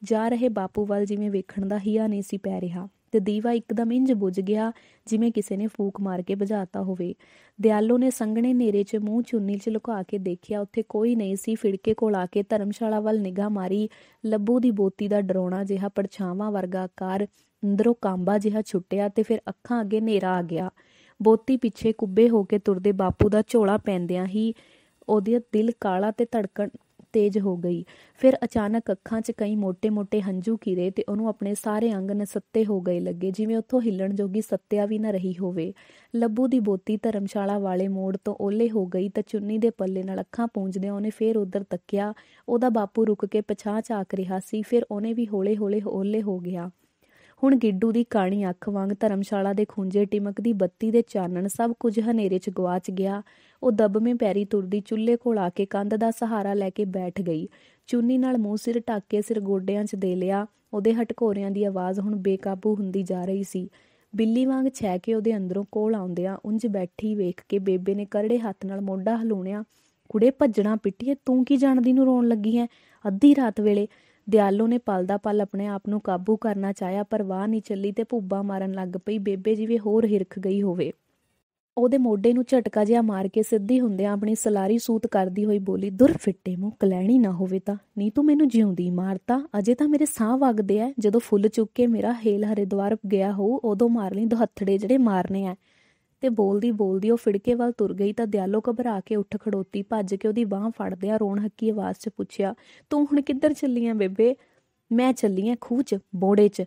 ਜਾ ਰਹੇ ਬਾਪੂ ਵੱਲ ਜਿਵੇਂ ਵੇਖਣ ਦਾ ਹਿਆ ਨਹੀਂ ਸੀ ਪੈ ਰਿਹਾ ਤੇ ਦੀਵਾ ਇੱਕਦਮ ਇੰਜ ਬੁਝ ਗਿਆ ਜਿਵੇਂ ਕਿਸੇ ਨੇ ਫੂਕ ਮਾਰ ਕੇ ਬੁਝਾਤਾ ਹੋਵੇ ਦਿਆਲੋ ਨੇ ਸੰਘਣੇ ਨੇਰੇ 'ਚ ਮੂੰਹ ਚੁੰਨੀ 'ਚ ਲੁਕਾ ਕੇ ਦੇਖਿਆ ਉੱਥੇ ਕੋਈ ਨਹੀਂ ਸੀ ਫਿੜਕੇ ਕੋਲ ਆ ਕੇ ਧਰਮਸ਼ਾਲਾ ਵੱਲ ਨਿਗਾਹ ਮਾਰੀ ਲੱਭੂ ਦੀ ਬੋਤੀ ਦਾ ਡਰਾਉਣਾ ਜਿਹਾ ਪਰਛਾਵਾਂ ਵਰਗਾ ਆਕਾਰ ਅੰਦਰੋਂ ਕਾਂਬਾ ਜਿਹਾ ਛੁੱਟਿਆ ਤੇ ਫਿਰ ਅੱਖਾਂ ਅੱਗੇ ਨੇਰਾ ਆ ਗਿਆ ਬੋਤੀ ਪਿੱਛੇ ਕੁੱਬੇ ਹੋ ਕੇ ਤੁਰਦੇ ਬਾਪੂ ਦਾ ਝੋਲਾ ਪੈਂਦਿਆਂ ਹੀ ਉਹਦੇ ਦਿਲ ਕਾਲਾ ਤੇ ਧੜਕਣ ਤੇਜ਼ ਹੋ ਗਈ ਫਿਰ ਅਚਾਨਕ ਅੱਖਾਂ 'ਚ ਕਈ ਮੋٹے-ਮੋٹے ਹੰਝੂ ਘਿਰੇ ਤੇ ਉਹਨੂੰ ਆਪਣੇ ਸਾਰੇ ਅੰਗ ਨਸੱਤੇ ਹੋ ਗਏ ਲੱਗੇ ਜਿਵੇਂ ਉੱਥੋਂ ਹਿੱਲਣ ਜੋਗੀ ਸੱਤਿਆ ਵੀ ਨਾ ਰਹੀ ਹੋਵੇ ਲੱਭੂ ਦੀ ਬੋਤੀ ਧਰਮਸ਼ਾਲਾ ਵਾਲੇ ਮੋੜ ਤੋਂ ਓਲੇ ਹੋ ਗਈ ਤਾਂ ਚੁੰਨੀ ਦੇ ਪੱਲੇ ਨਾਲ ਅੱਖਾਂ ਪੂੰਝਦੇ ਉਹਨੇ ਫੇਰ ਉਧਰ ਤੱਕਿਆ ਉਹਦਾ ਬਾਪੂ ਰੁਕ ਕੇ ਪਛਾਹ ਝਾਕ ਰਿਹਾ ਸੀ ਫਿਰ ਉਹਨੇ ਵੀ ਹੌਲੇ-ਹੌਲੇ ਓਲੇ ਹੋ ਗਿਆ ਹੁਣ ਗਿੱਡੂ ਦੀ ਕਾਣੀ ਅੱਖ ਵਾਂਗ ਧਰਮਸ਼ਾਲਾ ਦੇ ਖੁੰਝੇ ਟਿਮਕਦੀ ਬੱਤੀ ਦੇ ਚਾਨਣ ਸਭ ਕੁਝ ਹਨੇਰੇ 'ਚ ਗਵਾਚ ਗਿਆ ਉਹ ਦਬਵੇਂ ਪੈਰੀ ਤੁਰਦੀ ਚੁੱਲ੍ਹੇ ਕੋਲ ਆ ਕੇ ਕੰਧ ਦਾ ਸਹਾਰਾ ਲੈ ਕੇ ਬੈਠ ਗਈ ਚੁੰਨੀ ਨਾਲ ਮੂੰਹ ਸਿਰ ਢੱਕ ਕੇ ਸਿਰ ਗੋਡਿਆਂ 'ਚ ਦੇ ਲਿਆ ਉਹਦੇ ਹਟਕੋਰਿਆਂ ਦੀ ਆਵਾਜ਼ ਹੁਣ ਬੇਕਾਬੂ ਹੁੰਦੀ ਜਾ ਰਹੀ ਸੀ ਬਿੱਲੀ ਵਾਂਗ ਛੈ ਕੇ ਉਹਦੇ ਅੰਦਰੋਂ ਕੋਲ ਆਉਂਦਿਆਂ ਉੰਜ ਬੈਠੀ ਵੇਖ ਕੇ ਬੇਬੇ ਨੇ ਕਰੜੇ ਹੱਥ ਨਾਲ ਮੋਢਾ ਹਲੂਣਿਆ ਕੁੜੇ ਭੱਜਣਾ ਪਿੱਟੀਏ ਤੂੰ ਕੀ ਜਾਣਦੀ ਨੂੰ ਰੋਣ ਲੱਗੀ ਐ ਅੱਧੀ ਰਾਤ ਵੇਲੇ ਦਿਆਲੂ ਨੇ ਪਲ ਦਾ ਪਲ ਆਪਣੇ ਆਪ ਨੂੰ ਕਾਬੂ ਕਰਨਾ ਚਾਹਿਆ ਪਰ ਵਾਹ ਨਹੀਂ ਚੱਲੀ ਤੇ ਭੁੱਬਾ ਮਾਰਨ ਲੱਗ ਪਈ ਬੇਬੇ ਜਿਵੇਂ ਹੋਰ ਹਿਰਖ ਗਈ ਹੋਵੇ ਉਹਦੇ ਮੋਢੇ ਨੂੰ ਝਟਕਾ ਜਿਹਾ ਮਾਰ ਕੇ ਸਿੱਧੀ ਹੁੰਦਿਆਂ ਆਪਣੀ ਸਲਾਰੀ ਸੂਤ ਕਰਦੀ ਹੋਈ ਬੋਲੀ ਦੁਰ ਫਿੱਟੇ ਮੂੰਹ ਕਲੈਣੀ ਨਾ ਹੋਵੇ ਤਾਂ ਨਹੀਂ ਤੂੰ ਮੈਨੂੰ ਜਿਉਂਦੀ ਮਾਰਤਾ ਅਜੇ ਤਾਂ ਮੇਰੇ ਸਾਹ ਵਗਦੇ ਐ ਜਦੋਂ ਫੁੱਲ ਚੁੱਕ ਕੇ ਮੇਰਾ ਹੇਲ ਹਰਿਦਵਾਰ ਗਿਆ ਹੋ ਉਦੋਂ ਮਾਰ ਲਈ ਦੁਹੱਥੜੇ ਜਿਹੜੇ ਮਾਰਨੇ ਐ ਤੇ ਬੋਲਦੀ ਬੋਲਦੀ ਉਹ ਫਿੜਕੇ ਵੱਲ ਤੁਰ ਗਈ ਤਾਂ ਦਿਆਲੋ ਘਬਰਾ ਕੇ ਉੱਠ ਖੜੋਤੀ ਭੱਜ ਕੇ ਉਹਦੀ ਬਾਹ ਫੜਦਿਆਂ ਰੋਣ ਹੱਕੀ ਆਵਾਜ਼ 'ਚ ਪੁੱਛਿਆ ਤੂੰ ਹੁਣ ਕਿੱਧਰ ਚੱਲੀ ਬੇਬੇ ਮੈਂ ਚੱਲੀ ਐ ਖੂਹ 'ਚ ਬੋੜੇ 'ਚ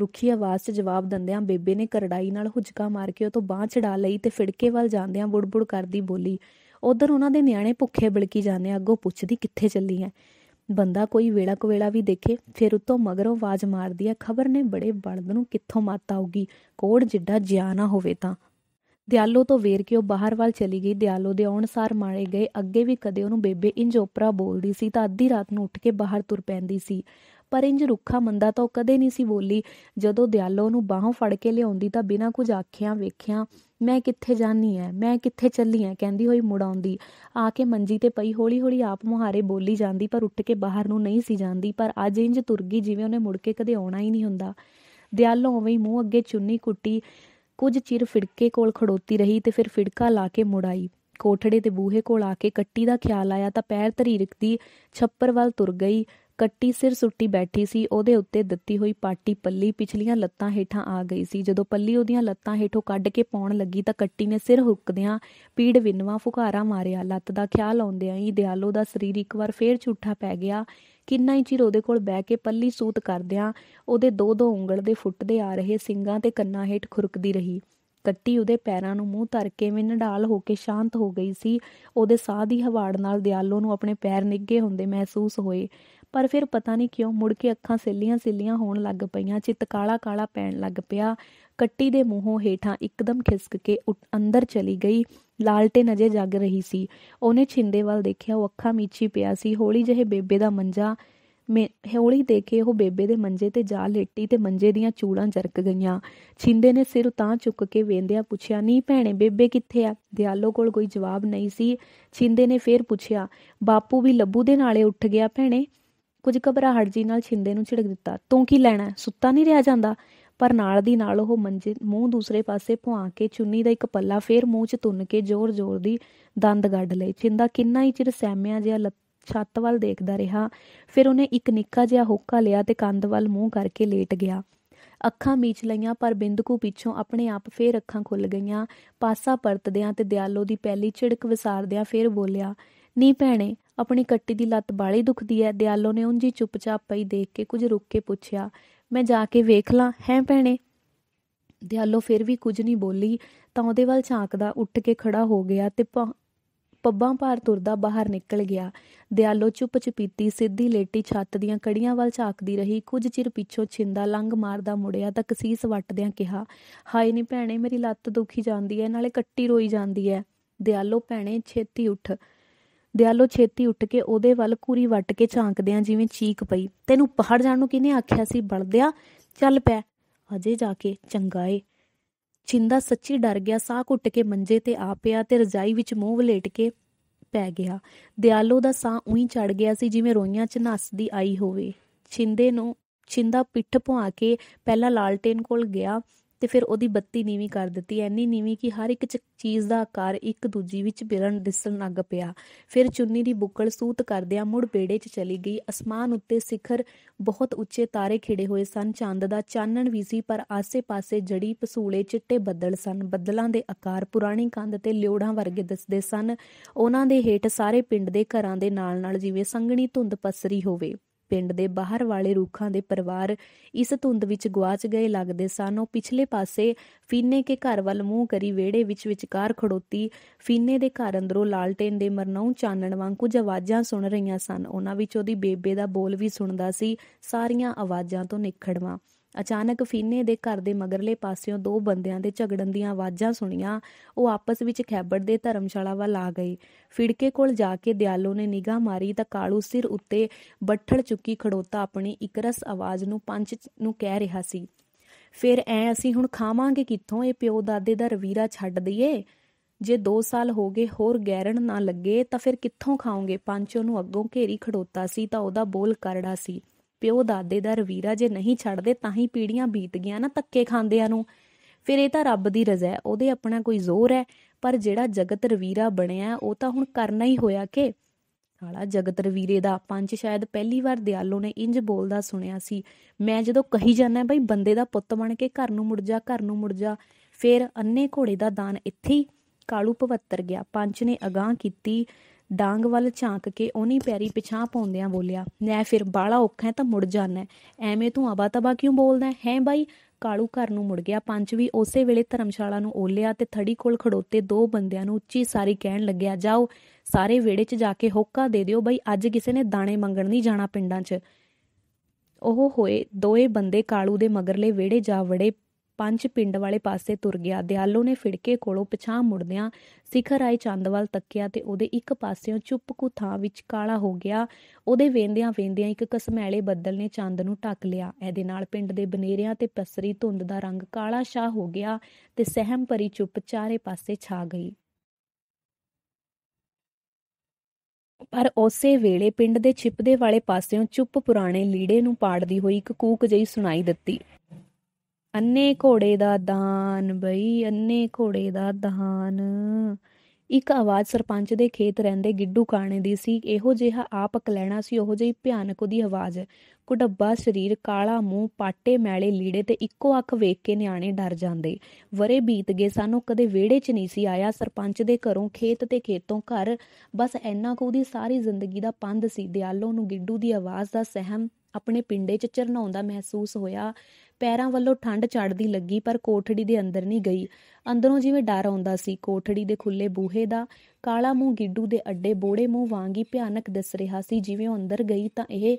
ਰੁੱਖੀ ਆਵਾਜ਼ 'ਚ ਜਵਾਬ ਦਿੰਦਿਆਂ ਬੇਬੇ ਨੇ ਕਰੜਾਈ ਨਾਲ ਹੁਜਕਾ ਮਾਰ ਕੇ ਉਹ ਤੋਂ ਬਾਹ ਛਡਾ ਲਈ ਤੇ ਫਿੜਕੇ ਵੱਲ ਜਾਂਦਿਆਂ ਬੁੜਬੁੜ ਕਰਦੀ ਬੋਲੀ ਉਧਰ ਉਹਨਾਂ ਦੇ ਨਿਆਣੇ ਭੁੱਖੇ ਬਿਲਕੀ ਜਾਂਦੇ ਆ ਅੱਗੋਂ ਪੁੱਛਦੀ ਕਿੱਥੇ ਚੱਲੀ ਬੰਦਾ ਕੋਈ ਵੇਲਾ ਕੋਵੇਲਾ ਵੀ ਦੇਖੇ ਫਿਰ ਉਤੋਂ ਮਗਰੋਂ ਆਵਾਜ਼ ਮਾਰਦੀ ਆ ਖਬਰ ਨੇ ਬੜੇ ਬਲਦ ਨੂੰ ਕਿੱਥੋਂ ਮਾਤਾ ਆਉਗੀ ਕੋੜ ਜਿੱਡਾ ਜਿਆ ਨਾ ਹੋਵੇ ਤਾਂ ਦਿਆਲੋ ਤੋਂ ਵੇਰ ਕੇ ਉਹ ਬਾਹਰ ਵੱਲ ਚਲੀ ਗਈ ਦਿਆਲੋ ਦੇ ਆਉਣ ਸਾਰ ਮਾਰੇ ਗਏ ਅੱਗੇ ਵੀ ਕਦੇ ਉਹਨੂੰ ਬੇਬੇ ਇੰਜ ਓਪਰਾ ਬੋਲਦੀ ਸੀ ਤਾਂ ਅੱਧੀ ਰਾਤ ਨੂੰ ਉੱਠ ਕੇ ਬਾਹਰ ਤੁਰ ਪੈਂਦੀ ਸੀ ਪਰ ਇੰਜ ਰੁੱਖਾ ਮੰਦਾ ਤਾਂ ਉਹ ਕਦੇ ਨਹੀਂ ਸੀ ਬੋਲੀ ਜਦੋਂ ਦਿਆਲੋ ਨੂੰ ਬਾਹੋਂ ਫੜ ਕੇ ਲਿਆਉਂਦੀ ਤਾਂ ਬਿਨਾਂ ਕੁਝ ਆਖਿਆਂ ਵੇਖਿਆਂ ਮੈਂ ਕਿੱਥੇ ਜਾਣੀ ਐ ਮੈਂ ਕਿੱਥੇ ਚੱਲੀ ਐ ਕਹਿੰਦੀ ਹੋਈ ਮੁੜ ਆਉਂਦੀ ਆ ਕੇ ਮੰਜੀ ਤੇ ਪਈ ਹੌਲੀ-ਹੌਲੀ ਆਪ ਮੁਹਾਰੇ ਬੋਲੀ ਜਾਂਦੀ ਪਰ ਉੱਠ ਕੇ ਬਾਹਰ ਨੂੰ ਨਹੀਂ ਸੀ ਜਾਂਦੀ ਪਰ ਅੱਜ ਇੰਜ ਤੁਰ ਗਈ ਜਿਵੇਂ ਉਹਨੇ ਮੁੜ ਕੇ ਕਦੇ ਆਉਣਾ ਹੀ ਨਹੀਂ ਹੁੰਦਾ ਦਿਆਲੋ ਉਵੇਂ ਮੂੰਹ ਅੱਗੇ ਚੁੰਨੀ ਕੁੱਟੀ ਕੁਝ ਚਿਰ ਫਿੜਕੇ ਕੋਲ ਖੜੋਤੀ ਰਹੀ ਤੇ ਫਿਰ ਫਿੜਕਾ ਲਾ ਕੇ ਮੁੜ ਆਈ ਕੋਠੜੇ ਦੇ ਬੂਹੇ ਕੋਲ ਆ ਕੇ ਕੱਟੀ ਦਾ ਖਿਆਲ ਆਇਆ ਤਾਂ ਪੈਰ ਧਰੀ ਰਕਦੀ ਛੱਪਰ ਵੱਲ ਤੁਰ ਗਈ ਕੱਟੀ ਸਿਰ ਸੁੱਟੀ ਬੈਠੀ ਸੀ ਉਹਦੇ ਉੱਤੇ ਦਿੱਤੀ ਹੋਈ ਪਾਟੀ ਪੱਲੀ ਪਿਛਲੀਆਂ ਲੱਤਾਂ ਹੇਠਾਂ ਆ ਗਈ ਸੀ ਜਦੋਂ ਪੱਲੀ ਉਹਦੀਆਂ ਲੱਤਾਂ ਹੇਠੋਂ ਕੱਢ ਕੇ ਪਾਉਣ ਲੱਗੀ ਤਾਂ ਕੱਟੀ ਨੇ ਸਿਰ ਹੁੱਕਦਿਆਂ ਪੀੜ ਵਿਨਵਾ ਫੁਕਾਰਾ ਮਾਰਿਆ ਲੱਤ ਦਾ ਖਿਆਲ ਆਉਂਦਿਆਂ ਹੀ ਦਿਆਲੋ ਦਾ ਸਰੀਰ ਇੱਕ ਵਾਰ ਫੇਰ ਝੂਠਾ ਪੈ ਗਿਆ ਕਿੰਨਾ ਹੀ ਚਿਰ ਉਹਦੇ ਕੋਲ ਬਹਿ ਕੇ ਪੱਲੀ ਸੂਤ ਕਰਦਿਆਂ ਉਹਦੇ ਦੋ ਦੋ ਉਂਗਲ ਦੇ ਫੁੱਟਦੇ ਆ ਰਹੇ ਸਿੰਗਾਂ ਤੇ ਕੰਨਾਂ ਹੇਠ ਖੁਰਕਦੀ ਰਹੀ ਕੱਟੀ ਉਹਦੇ ਪੈਰਾਂ ਨੂੰ ਮੂੰਹ ਧਰ ਕੇ ਵਿਨਡਾਲ ਹੋ ਕੇ ਸ਼ਾਂਤ ਹੋ ਗਈ ਸੀ ਉਹਦੇ ਸਾਹ ਦੀ ਹਵਾੜ ਨਾਲ ਦਿਆਲੋ ਨੂੰ ਆਪਣੇ ਪੈਰ ਨਿੱਗੇ ਹੁੰਦੇ ਮਹਿਸੂਸ ਹੋਏ ਪਰ ਫਿਰ ਪਤਾ ਨਹੀਂ ਕਿਉਂ ਮੁੜ ਕੇ ਅੱਖਾਂ ਸਿੱਲੀਆਂ ਸਿੱਲੀਆਂ ਹੋਣ ਲੱਗ ਪਈਆਂ ਚਿੱਤ ਕਾਲਾ ਕਾਲਾ ਪੈਣ ਲੱਗ ਪਿਆ ਕੱਟੀ ਦੇ ਮੂੰਹੋਂ ਹੇਠਾਂ ਇੱਕਦਮ ਖਿਸਕ ਕੇ ਅੰਦਰ ਚਲੀ ਗਈ ਲਾਲਟੇ ਨਜੇ ਜਗ ਰਹੀ ਸੀ ਉਹਨੇ ਛਿੰਦੇ ਵੱਲ ਦੇਖਿਆ ਉਹ ਅੱਖਾਂ ਮੀਚੀ ਪਿਆ ਸੀ ਹੌਲੀ ਜਿਹੇ ਬੇਬੇ ਦਾ ਮੰਜਾ ਮੈਂ ਹੌਲੀ ਦੇਖੇ ਉਹ ਬੇਬੇ ਦੇ ਮੰਜੇ ਤੇ ਜਾ ਲੇਟੀ ਤੇ ਮੰਜੇ ਦੀਆਂ ਚੂੜਾਂ ਜਰਕ ਗਈਆਂ ਛਿੰਦੇ ਨੇ ਸਿਰ ਤਾਂ ਚੁੱਕ ਕੇ ਵੇਂਦਿਆ ਪੁੱਛਿਆ ਨਹੀਂ ਭੈਣੇ ਬੇਬੇ ਕਿੱਥੇ ਆ ਦਿਆਲੋ ਕੋਲ ਕੋਈ ਜਵਾਬ ਨਹੀਂ ਸੀ ਛਿੰਦੇ ਨੇ ਫੇਰ ਪੁੱਛਿਆ ਬਾਪੂ ਵੀ ਲੱਭੂ ਦੇ ਨਾਲੇ ਉੱਠ ਗਿਆ ਭੈਣੇ ਕੁਝ ਘਬਰਾਹਟ ਜੀ ਨਾਲ ਛਿੰਦੇ ਨੂੰ ਛਿੜਕ ਦਿੱਤਾ ਤੂੰ ਕੀ ਲੈਣਾ ਸੁੱਤਾ ਨਹੀਂ ਰਿਹਾ ਜਾਂਦਾ ਪਰ ਨਾਲ ਦੀ ਨਾਲ ਉਹ ਮੰਜੇ ਮੂੰਹ ਦੂਸਰੇ ਪਾਸੇ ਭੁਆ ਕੇ ਚੁੰਨੀ ਦਾ ਇੱਕ ਪੱਲਾ ਫੇਰ ਮੂੰਹ 'ਚ ਤੁੰਨ ਕੇ ਜ਼ੋਰ-ਜ਼ੋਰ ਦੀ ਦੰਦ ਗੱਡ ਲਈ ਛਿੰਦਾ ਕਿੰਨਾ ਹੀ ਚਿਰ ਸਹਿਮਿਆ ਜਿਹਾ ਛੱਤ ਵੱਲ ਦੇਖਦਾ ਰਿਹਾ ਫਿਰ ਉਹਨੇ ਇੱਕ ਨਿੱਕਾ ਜਿਹਾ ਹੋਕਾ ਲਿਆ ਤੇ ਕੰਧ ਵੱਲ ਮੂੰਹ ਕਰਕੇ ਲੇਟ ਗਿਆ ਅੱਖਾਂ ਮੀਚ ਲਈਆਂ ਪਰ ਬਿੰਦਕੂ ਪਿੱਛੋਂ ਆਪਣੇ ਆਪ ਫੇਰ ਅੱਖਾਂ ਖੁੱਲ ਗਈਆਂ ਪਾਸਾ ਪਰਤਦਿਆਂ ਤੇ ਦਿਆਲੋ ਦੀ ਪਹਿਲੀ ਝਿੜਕ ਵਿਸਾਰਦਿਆਂ ਫੇਰ ਬੋਲਿਆ ਨੀ ਭੈਣੇ ਆਪਣੀ ਕੱਟੀ ਦੀ ਲੱਤ ਬਾਲੀ ਦੁਖਦੀ ਐ ਦਿਆਲੋ ਨੇ ਉਂਝ ਹੀ ਚੁੱਪਚਾਪ ਪਈ ਦੇਖ ਕੇ ਕੁਝ ਰੁੱਕ ਕੇ ਪੁੱਛਿਆ ਮੈਂ ਜਾ ਕੇ ਵੇਖ ਲਾਂ ਹੈ ਭੈਣੇ ਦਿਆਲੋ ਫਿਰ ਵੀ ਕੁਝ ਨਹੀਂ ਬੋਲੀ ਤਾਂ ਉਹਦੇ ਵੱਲ ਝਾਂਕਦਾ ਉੱਠ ਕੇ ਖੜਾ ਹੋ ਗਿਆ ਤੇ ਪੱਬਾਂ ਭਾਰ ਤੁਰਦਾ ਬਾਹਰ ਨਿਕਲ ਗਿਆ ਦਿਆਲੋ ਚੁੱਪ ਚਪੀਤੀ ਸਿੱਧੀ ਲੇਟੀ ਛੱਤ ਦੀਆਂ ਕੜੀਆਂ ਵੱਲ ਝਾਕਦੀ ਰਹੀ ਕੁਝ ਚਿਰ ਪਿੱਛੋਂ ਛਿੰਦਾ ਲੰਗ ਮਾਰਦਾ ਮੁੜਿਆ ਤਾਂ ਕਸੀਸ ਵੱਟਦਿਆਂ ਕਿਹਾ ਹਾਏ ਨੀ ਭੈਣੇ ਮੇਰੀ ਲੱਤ ਦੁਖੀ ਜਾਂਦੀ ਐ ਨਾਲੇ ਕੱਟੀ ਰੋਈ ਜਾਂਦੀ ਐ ਦਿਆਲੋ ਭੈਣੇ ਛੇਤੀ ਉੱਠ ਦਿਆਲੋ ਛੇਤੀ ਉੱਠ ਕੇ ਉਹਦੇ ਵੱਲ ਕੂਰੀ ਵੱਟ ਕੇ ਝਾਂਕਦਿਆਂ ਜਿਵੇਂ ਚੀਕ ਪਈ ਤੈਨੂੰ ਪਹਾੜ ਜਾਣ ਨੂੰ ਕਿਹਨੇ ਆਖਿਆ ਸੀ ਬਲਦਿਆ ਚੱਲ ਪੈ ਅਜੇ ਜਾ ਕੇ ਚੰਗਾ ਏ ਚਿੰਦਾ ਸੱਚੀ ਡਰ ਗਿਆ ਸਾਹ ਘੁੱਟ ਕੇ ਮੰਜੇ ਤੇ ਆ ਪਿਆ ਤੇ ਰਜਾਈ ਵਿੱਚ ਮੂੰਹ ਵਲੇਟ ਕੇ ਪੈ ਗਿਆ ਦਿਆਲੋ ਦਾ ਸਾਹ ਉਹੀ ਚੜ ਗਿਆ ਸੀ ਜਿਵੇਂ ਰੋਈਆਂ 'ਚ ਨਸਦੀ ਆਈ ਹੋਵੇ ਛਿੰਦੇ ਨੂੰ ਛਿੰਦਾ ਪਿੱਠ ਪੁਆ ਕੇ ਪਹਿਲਾਂ ਲਾਲਟੇਨ ਕੋਲ ਗਿਆ ਤੇ ਫਿਰ ਉਹਦੀ ਬੱਤੀ ਨੀਵੀਂ ਕਰ ਦਿੱਤੀ ਐਨੀ ਨੀਵੀਂ ਕਿ ਹਰ ਇੱਕ ਚੀਜ਼ ਦਾ ਆਕਾਰ ਇੱਕ ਦੂਜੀ ਵਿੱਚ ਬਿਰਣ ਦਿਸਣ ਲੱਗ ਪਿਆ ਫਿਰ ਚੁੰਨੀ ਦੀ ਬੁੱਕਲ ਸੂਤ ਕਰਦਿਆਂ ਮੁੜ ਬੇੜੇ 'ਚ ਚਲੀ ਗਈ ਅਸਮਾਨ ਉੱਤੇ ਸਿਖਰ ਬਹੁਤ ਉੱਚੇ ਤਾਰੇ ਖਿੜੇ ਹੋਏ ਸਨ ਚੰਦ ਦਾ ਚਾਨਣ ਵੀ ਸੀ ਪਰ ਆਸੇ-ਪਾਸੇ ਜੜੀ ਪਸੂਲੇ ਚਿੱਟੇ ਬੱਦਲ ਸਨ ਬੱਦਲਾਂ ਦੇ ਆਕਾਰ ਪੁਰਾਣੀ ਕੰਧ ਤੇ ਲਿਉੜਾਂ ਵਰਗੇ ਦਿਸਦੇ ਸਨ ਉਹਨਾਂ ਦੇ ਹੇਠ ਸਾਰੇ ਪਿੰਡ ਦੇ ਘਰਾਂ ਦੇ ਨਾਲ-ਨਾਲ ਜਿਵੇਂ ਸੰਘਣੀ ਧੁੰਦ ਪਸਰੀ ਹੋਵੇ ਪਿੰਡ ਦੇ ਬਾਹਰ ਵਾਲੇ ਰੁੱਖਾਂ ਦੇ ਪਰਿਵਾਰ ਇਸ ਧੁੰਦ ਵਿੱਚ ਗਵਾਚ ਗਏ ਲੱਗਦੇ ਸਨ ਉਹ ਪਿਛਲੇ ਪਾਸੇ ਫੀਨੇ ਕੇ ਘਰ ਵੱਲ ਮੂੰਹ ਕਰੀ ਵਿਹੜੇ ਵਿੱਚ ਵਿਚਕਾਰ ਖੜੋਤੀ ਫੀਨੇ ਦੇ ਘਰ ਅੰਦਰੋਂ ਲਾਲਟੇਨ ਦੇ ਮਰਨਾਉ ਚਾਨਣ ਵਾਂਗ ਕੁਝ ਆਵਾਜ਼ਾਂ ਸੁਣ ਰਹੀਆਂ ਸਨ ਉਹਨਾਂ ਵਿੱਚ ਉਹਦੀ ਬੇਬੇ ਦਾ ਬੋਲ ਵੀ ਸੁਣਦਾ ਸੀ ਸਾਰੀਆਂ ਆਵਾਜ਼ਾਂ ਤੋਂ ਨਿਖੜਵਾ ਅਚਾਨਕ ਫੀਨੇ ਦੇ ਘਰ ਦੇ ਮਗਰਲੇ ਪਾਸਿਓਂ ਦੋ ਬੰਦਿਆਂ ਦੇ ਝਗੜਨ ਦੀਆਂ ਆਵਾਜ਼ਾਂ ਸੁਣੀਆਂ ਉਹ ਆਪਸ ਵਿੱਚ ਖੈਬੜ ਦੇ ਧਰਮਸ਼ਾਲਾ ਵੱਲ ਆ ਗਏ ਫਿੜਕੇ ਕੋਲ ਜਾ ਕੇ ਦਿਆਲੋ ਨੇ ਨਿਗਾਹ ਮਾਰੀ ਤਾਂ ਕਾਲੂ ਸਿਰ ਉੱਤੇ ਬੱਠੜ ਚੁੱਕੀ ਖੜੋਤਾ ਆਪਣੀ ਇਕਰਸ ਆਵਾਜ਼ ਨੂੰ ਪੰਚ ਨੂੰ ਕਹਿ ਰਿਹਾ ਸੀ ਫਿਰ ਐ ਅਸੀਂ ਹੁਣ ਖਾਵਾਂਗੇ ਕਿੱਥੋਂ ਇਹ ਪਿਓ ਦਾਦੇ ਦਾ ਰਵੀਰਾ ਛੱਡ ਦਈਏ ਜੇ 2 ਸਾਲ ਹੋ ਗਏ ਹੋਰ ਗੈਰਣ ਨਾ ਲੱਗੇ ਤਾਂ ਫਿਰ ਕਿੱਥੋਂ ਖਾਓਗੇ ਪੰਚੋ ਨੂੰ ਅੱਗੋਂ ਘੇਰੀ ਖੜੋਤਾ ਸੀ ਤਾਂ ਉਹਦਾ ਬੋਲ ਕਰੜਾ ਸੀ ਪਿਓ ਦਾਦੇ ਦਾ ਰਵੀਰਾ ਜੇ ਨਹੀਂ ਛੱਡਦੇ ਤਾਂ ਹੀ ਪੀੜੀਆਂ ਬੀਤ ਗਈਆਂ ਨਾ ਤੱਕੇ ਖਾਂਦਿਆਂ ਨੂੰ ਫਿਰ ਇਹ ਤਾਂ ਰੱਬ ਦੀ ਰਜ਼ਾ ਹੈ ਉਹਦੇ ਆਪਣਾ ਕੋਈ ਜ਼ੋਰ ਹੈ ਪਰ ਜਿਹੜਾ ਜਗਤ ਰਵੀਰਾ ਬਣਿਆ ਉਹ ਤਾਂ ਹੁਣ ਕਰਨਾ ਹੀ ਹੋਇਆ ਕਿ ਸਾਲਾ ਜਗਤ ਰਵੀਰੇ ਦਾ ਪੰਜ ਸ਼ਾਇਦ ਪਹਿਲੀ ਵਾਰ ਦਿਆਲੋ ਨੇ ਇੰਜ ਬੋਲਦਾ ਸੁਣਿਆ ਸੀ ਮੈਂ ਜਦੋਂ ਕਹੀ ਜਾਂਦਾ ਬਈ ਬੰਦੇ ਦਾ ਪੁੱਤ ਬਣ ਕੇ ਘਰ ਨੂੰ ਮੁੜ ਜਾ ਘਰ ਨੂੰ ਮੁੜ ਜਾ ਫਿਰ ਅੰਨੇ ਘੋੜੇ ਦਾ ਦਾਨ ਇੱਥੇ ਕਾਲੂ ਪਵੱਤਰ ਗਿਆ ਪੰਜ ਨੇ ਅਗਾਹ ਕੀਤੀ ਡਾਂਗ ਵੱਲ ਝਾਂਕ ਕੇ ਉਹਨੀ ਪੈਰੀ ਪਿਛਾਂ ਪਾਉਂਦਿਆਂ ਬੋਲਿਆ ਮੈਂ ਫਿਰ ਬਾਲਾ ਔਖਾ ਤਾਂ ਮੁੜ ਜਾਣਾ ਐਵੇਂ ਤੂੰ ਅਬਾ ਤਬਾ ਕਿਉਂ ਬੋਲਦਾ ਹੈ ਬਾਈ ਕਾਲੂ ਘਰ ਨੂੰ ਮੁੜ ਗਿਆ ਪੰਜ ਵੀ ਉਸੇ ਵੇਲੇ ਧਰਮਸ਼ਾਲਾ ਨੂੰ ਓਲਿਆ ਤੇ ਥੜੀ ਕੋਲ ਖੜੋਤੇ ਦੋ ਬੰਦਿਆਂ ਨੂੰ ਉੱਚੀ ਸਾਰੀ ਕਹਿਣ ਲੱਗਿਆ ਜਾਓ ਸਾਰੇ ਵੇੜੇ 'ਚ ਜਾ ਕੇ ਹੋਕਾ ਦੇ ਦਿਓ ਬਾਈ ਅੱਜ ਕਿਸੇ ਨੇ ਦਾਣੇ ਮੰਗਣ ਨਹੀਂ ਜਾਣਾ ਪਿੰਡਾਂ 'ਚ ਉਹ ਹੋਏ ਦੋਏ ਬੰਦੇ ਕਾਲੂ ਦੇ ਮਗਰਲੇ ਵੇੜੇ ਜਾ ਵੜੇ ਪੰਜ ਪਿੰਡ ਵਾਲੇ ਪਾਸੇ ਤੁਰ ਗਿਆ ਦਿਆਲੋ ਨੇ ਫਿੜਕੇ ਕੋਲੋਂ ਪਛਾਹ ਮੁੜਦਿਆਂ ਸਿਖਰ ਆਏ ਚੰਦਵਾਲ ਤੱਕਿਆ ਤੇ ਉਹਦੇ ਇੱਕ ਪਾਸਿਓਂ ਚੁੱਪ ਕੁ ਥਾਂ ਵਿੱਚ ਕਾਲਾ ਹੋ ਗਿਆ ਉਹਦੇ ਵੇਂਦਿਆਂ ਵੇਂਦਿਆਂ ਇੱਕ ਕਸਮੈਲੇ ਬੱਦਲ ਨੇ ਚੰਦ ਨੂੰ ਟੱਕ ਲਿਆ ਇਹਦੇ ਨਾਲ ਪਿੰਡ ਦੇ ਬਨੇਰਿਆਂ ਤੇ ਪਸਰੀ ਧੁੰਦ ਦਾ ਰੰਗ ਕਾਲਾ ਸ਼ਾਹ ਹੋ ਗਿਆ ਤੇ ਸਹਿਮ ਭਰੀ ਚੁੱਪ ਚਾਰੇ ਪਾਸੇ ਛਾ ਗਈ ਪਰ ਉਸੇ ਵੇਲੇ ਪਿੰਡ ਦੇ ਛਿਪਦੇ ਵਾਲੇ ਪਾਸਿਓਂ ਚੁੱਪ ਪੁਰਾਣੇ ਲੀੜੇ ਨੂੰ ਪਾੜਦੀ ਹੋਈ ਇੱਕ ਕੂਕ ਜਈ ਸੁਣਾਈ ਦਿੱਤੀ ਅੰਨੇ ਘੋੜੇ ਦਾ ਦਾਨ ਬਈ ਅੰਨੇ ਘੋੜੇ ਦਾ ਦਾਨ ਇੱਕ ਆਵਾਜ਼ ਸਰਪੰਚ ਦੇ ਖੇਤ ਰਹਿੰਦੇ ਗਿੱਡੂ ਕਾਣੇ ਦੀ ਸੀ ਇਹੋ ਜਿਹਾ ਆਪ ਕਲੈਣਾ ਸੀ ਉਹੋ ਜਿਹੀ ਭਿਆਨਕ ਉਹਦੀ ਆਵਾਜ਼ ਕੁਡੱਬਾ ਸਰੀਰ ਕਾਲਾ ਮੂੰਹ ਪਾਟੇ ਮੈਲੇ ਲੀੜੇ ਤੇ ਇੱਕੋ ਅੱਖ ਵੇਖ ਕੇ ਨਿਆਣੇ ਡਰ ਜਾਂਦੇ ਵਰੇ ਬੀਤ ਗਏ ਸਾਨੂੰ ਕਦੇ ਵਿਹੜੇ 'ਚ ਨਹੀਂ ਸੀ ਆਇਆ ਸਰਪੰਚ ਦੇ ਘਰੋਂ ਖੇਤ ਤੇ ਖੇਤੋਂ ਘਰ ਬਸ ਐਨਾ ਕੁ ਉਹਦੀ ਸਾਰੀ ਜ਼ਿੰਦਗੀ ਦਾ ਪੰਧ ਸੀ ਦਿਆਲੋ ਨੂੰ ਗਿੱਡੂ ਦੀ ਆਵਾਜ਼ ਦਾ ਸਹਿਮ ਆਪਣੇ ਪਿੰਡੇ 'ਚ ਚਰਨਾਉਂਦਾ ਮਹਿਸੂਸ ਹੋਇਆ ਪੈਰਾਂ ਵੱਲੋਂ ਠੰਡ ਚੜਦੀ ਲੱਗੀ ਪਰ ਕੋਠੜੀ ਦੇ ਅੰਦਰ ਨਹੀਂ ਗਈ ਅੰਦਰੋਂ ਜਿਵੇਂ ਡਰ ਆਉਂਦਾ ਸੀ ਕੋਠੜੀ ਦੇ ਖੁੱਲੇ ਬੂਹੇ ਦਾ ਕਾਲਾ ਮੂੰਹ ਗਿੱਡੂ ਦੇ ਅੱਡੇ ਬੋੜੇ ਮੂੰਹ ਵਾਂਗ ਹੀ ਭਿਆਨਕ ਦਿਸ ਰਿਹਾ ਸੀ ਜਿਵੇਂ ਉਹ ਅੰਦਰ ਗਈ ਤਾਂ ਇਹ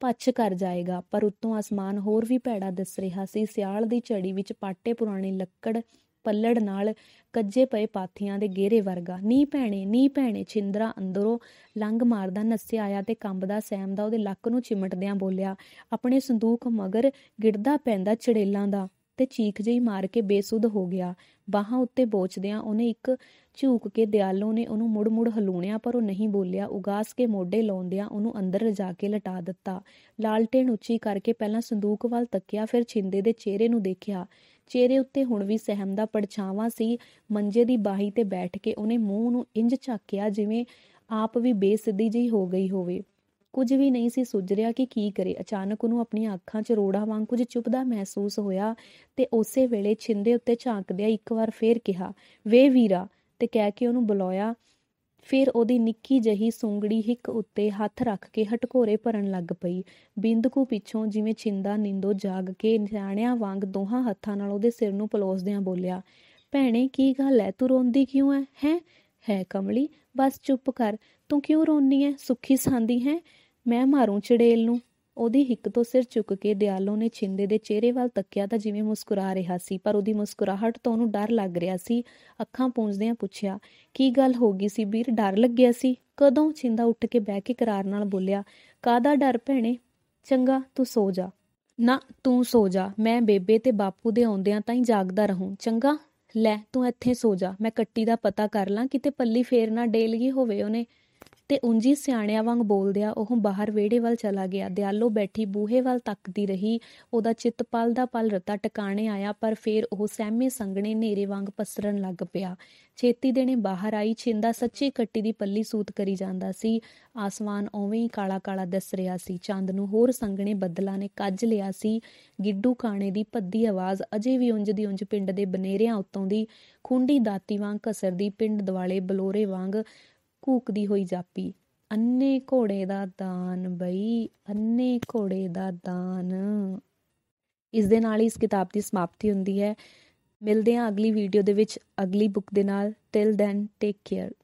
ਪੱਛ ਕਰ ਜਾਏਗਾ ਪਰ ਉੱਤੋਂ ਅਸਮਾਨ ਹੋਰ ਵੀ ਭੈੜਾ ਦਿਸ ਰਿਹਾ ਸੀ ਸਿਆਲ ਦੀ ਝੜੀ ਵਿੱਚ ਪਾਟੇ ਪੁਰਾਣੇ ਲੱਕੜ ਪੱਲੜ ਨਾਲ ਕੱਜੇ ਪਏ ਪਾਥੀਆਂ ਦੇ ਗੇਰੇ ਵਰਗਾ ਨੀ ਭੈਣੇ ਨੀ ਭੈਣੇ ਛਿੰਦਰਾ ਅੰਦਰੋਂ ਲੰਗ ਮਾਰਦਾ ਨੱਸਿਆ ਆਇਆ ਤੇ ਕੰਬਦਾ ਦਾ ਉਹਦੇ ਲੱਕ ਨੂੰ ਚਿਮਟਦਿਆਂ ਬੋਲਿਆ ਆਪਣੇ ਸੰਦੂਕ ਮਗਰ ਗਿਰਦਾ ਪੈਂਦਾ ਚੜੇਲਾਂ ਦਾ ਤੇ ਚੀਖ ਜਿਹੀ ਮਾਰ ਕੇ ਬੇਸੁੱਧ ਹੋ ਗਿਆ ਬਾਹਾਂ ਉੱਤੇ ਬੋਚਦਿਆਂ ਉਹਨੇ ਇੱਕ ਝੂਕ ਕੇ ਦਿਆਲੋਂ ਨੇ ਉਹਨੂੰ ਮੁੜ-ਮੁੜ ਹਲੂਣਿਆ ਪਰ ਉਹ ਨਹੀਂ ਬੋਲਿਆ ਉਗਾਸ ਕੇ ਮੋਢੇ ਲਾਉਂਦਿਆਂ ਉਹਨੂੰ ਅੰਦਰ ਲਿਜਾ ਕੇ ਲਟਾ ਦਿੱਤਾ ਲਾਲਟੇਨ ਉੱਚੀ ਕਰਕੇ ਪਹਿਲਾਂ ਸੰਦੂਕ ਵੱਲ ਤੱਕਿਆ ਫਿਰ ਛਿੰਦੇ ਦੇ ਚਿਹਰੇ ਨੂੰ ਦੇਖਿਆ ਚਿਹਰੇ ਉੱਤੇ ਹੁਣ ਵੀ ਸਹਿਮ ਦਾ ਪਰਛਾਵਾਂ ਸੀ ਮੰਜੇ ਦੀ ਬਾਹੀ ਤੇ ਬੈਠ ਕੇ ਉਹਨੇ ਮੂੰਹ ਨੂੰ ਇੰਜ ਝਾਕਿਆ ਜਿਵੇਂ ਆਪ ਵੀ ਬੇਸਿੱਧੀ ਜਿਹੀ ਹੋ ਗਈ ਹੋਵੇ ਕੁਝ ਵੀ ਨਹੀਂ ਸੀ ਸੁਝ ਰਿਹਾ ਕਿ ਕੀ ਕਰੇ ਅਚਾਨਕ ਉਹਨੂੰ ਆਪਣੀਆਂ ਅੱਖਾਂ 'ਚ ਰੋੜਾ ਵਾਂਗ ਕੁਝ ਚੁੱਪਦਾ ਮਹਿਸੂਸ ਹੋਇਆ ਤੇ ਉਸੇ ਵੇਲੇ ਛਿੰਦੇ ਉੱਤੇ ਝਾਂਕਦਿਆਂ ਇੱਕ ਵਾਰ ਫੇਰ ਕਿਹਾ ਵੇ ਵੀਰਾ ਤੇ ਕਹਿ ਕੇ ਉਹਨੂੰ ਬੁਲਾਇਆ ਫਿਰ ਉਹਦੀ ਨਿੱਕੀ ਜਹੀ ਸੁੰਗੜੀ ਹਿੱਕ ਉੱਤੇ ਹੱਥ ਰੱਖ ਕੇ ਹਟਕੋਰੇ ਭਰਨ ਲੱਗ ਪਈ ਬਿੰਦਕੂ ਪਿੱਛੋਂ ਜਿਵੇਂ ਛਿੰਦਾ ਨਿੰਦੋ ਜਾਗ ਕੇ ਨਿਆਣਿਆਂ ਵਾਂਗ ਦੋਹਾਂ ਹੱਥਾਂ ਨਾਲ ਉਹਦੇ ਸਿਰ ਨੂੰ ਪਲੋਸਦਿਆਂ ਬੋਲਿਆ ਭੈਣੇ ਕੀ ਗੱਲ ਐ ਤੂੰ ਰੋਂਦੀ ਕਿਉਂ ਐ ਹੈ ਹੈ ਕਮਲੀ ਬਸ ਚੁੱਪ ਕਰ ਤੂੰ ਕਿਉਂ ਰੋਨੀ ਐ ਸੁੱਖੀ ਸਾਂਦੀ ਹੈ ਮੈਂ ਮਾਰੂੰ ਚੜੇਲ ਨੂੰ ਉਹਦੀ ਹਿੱਕ ਤੋਂ ਸਿਰ ਝੁੱਕ ਕੇ ਦਿਆਲੋ ਨੇ ਛਿੰਦੇ ਦੇ ਚਿਹਰੇ ਵੱਲ ਤੱਕਿਆ ਤਾਂ ਜਿਵੇਂ ਮੁਸਕਰਾ ਰਿਹਾ ਸੀ ਪਰ ਉਹਦੀ ਮੁਸਕਰਾਹਟ ਤੋਂ ਉਹਨੂੰ ਡਰ ਲੱਗ ਰਿਹਾ ਸੀ ਅੱਖਾਂ ਪੂੰਝਦਿਆਂ ਪੁੱਛਿਆ ਕੀ ਗੱਲ ਹੋ ਗਈ ਸੀ ਵੀਰ ਡਰ ਲੱਗਿਆ ਸੀ ਕਦੋਂ ਛਿੰਦਾ ਉੱਠ ਕੇ ਬਹਿ ਕੇ ਕਰਾਰ ਨਾਲ ਬੋਲਿਆ ਕਾਦਾ ਡਰ ਭੈਣੇ ਚੰਗਾ ਤੂੰ ਸੋ ਜਾ ਨਾ ਤੂੰ ਸੋ ਜਾ ਮੈਂ ਬੇਬੇ ਤੇ ਬਾਪੂ ਦੇ ਆਉਂਦਿਆਂ ਤਾਂ ਹੀ ਜਾਗਦਾ ਰਹੂੰ ਚੰਗਾ ਲੈ ਤੂੰ ਇੱਥੇ ਸੋ ਜਾ ਮੈਂ ਕੱਟੀ ਦਾ ਪਤਾ ਕਰ ਲਾਂ ਕਿਤੇ ਪੱਲੀ ਫੇਰ ਨਾ ਡੇਲ ਗਈ ਹੋਵੇ ਉਹਨੇ ਤੇ ਉਂਜੀ ਸਿਆਣਿਆਂ ਵਾਂਗ ਬੋਲਦਿਆ ਉਹ ਬਾਹਰ ਵਿਹੜੇ ਵੱਲ ਚਲਾ ਗਿਆ ਦਿਆਲੋ ਬੈਠੀ ਬੂਹੇ ਵੱਲ ਤੱਕਦੀ ਰਹੀ ਉਹਦਾ ਚਿੱਤ ਪਲ ਦਾ ਪਲ ਰਤਾ ਟਿਕਾਣੇ ਆਇਆ ਪਰ ਫੇਰ ਉਹ ਸਹਿਮੇ ਸੰਗਣੇ ਨੇਰੇ ਵਾਂਗ ਪਸਰਨ ਲੱਗ ਪਿਆ ਛੇਤੀ ਦੇਣੇ ਬਾਹਰ ਆਈ ਛਿੰਦਾ ਸੱਚੀ ਕੱਟੀ ਦੀ ਪੱਲੀ ਸੂਤ ਕਰੀ ਜਾਂਦਾ ਸੀ ਆਸਮਾਨ ਓਵੇਂ ਹੀ ਕਾਲਾ-ਕਾਲਾ ਦਿਸ ਰਿਹਾ ਸੀ ਚੰਦ ਨੂੰ ਹੋਰ ਸੰਗਣੇ ਬੱਦਲਾਂ ਨੇ ਕੱਜ ਲਿਆ ਸੀ ਗਿੱਡੂ ਕਾਣੇ ਦੀ ਭੱਦੀ ਆਵਾਜ਼ ਅਜੇ ਵੀ ਉਂਜ ਦੀ ਉਂਜ ਪਿੰਡ ਦੇ ਬਨੇਰਿਆਂ ਉੱਤੋਂ ਦੀ ਖੁੰਡੀ ਦਾਤੀ ਵਾਂਗ ਕਸਰਦੀ ਪਿੰਡ ਦਿਵਾਲੇ ਬਲੋਰੇ ਵਾਂਗ ਕੂਕਦੀ ਹੋਈ ਜਾਪੀ ਅੰਨੇ ਘੋੜੇ ਦਾ ਦਾਨ ਬਈ ਅੰਨੇ ਘੋੜੇ ਦਾ ਦਾਨ ਇਸ ਦੇ ਨਾਲ ਹੀ ਇਸ ਕਿਤਾਬ ਦੀ ਸਮਾਪਤੀ ਹੁੰਦੀ ਹੈ ਮਿਲਦੇ ਹਾਂ ਅਗਲੀ ਵੀਡੀਓ ਦੇ ਵਿੱਚ ਅਗਲੀ ਬੁੱਕ ਦੇ ਨਾਲ ਟਿਲ ਦੈਨ ਟੇਕ ਕੇਅਰ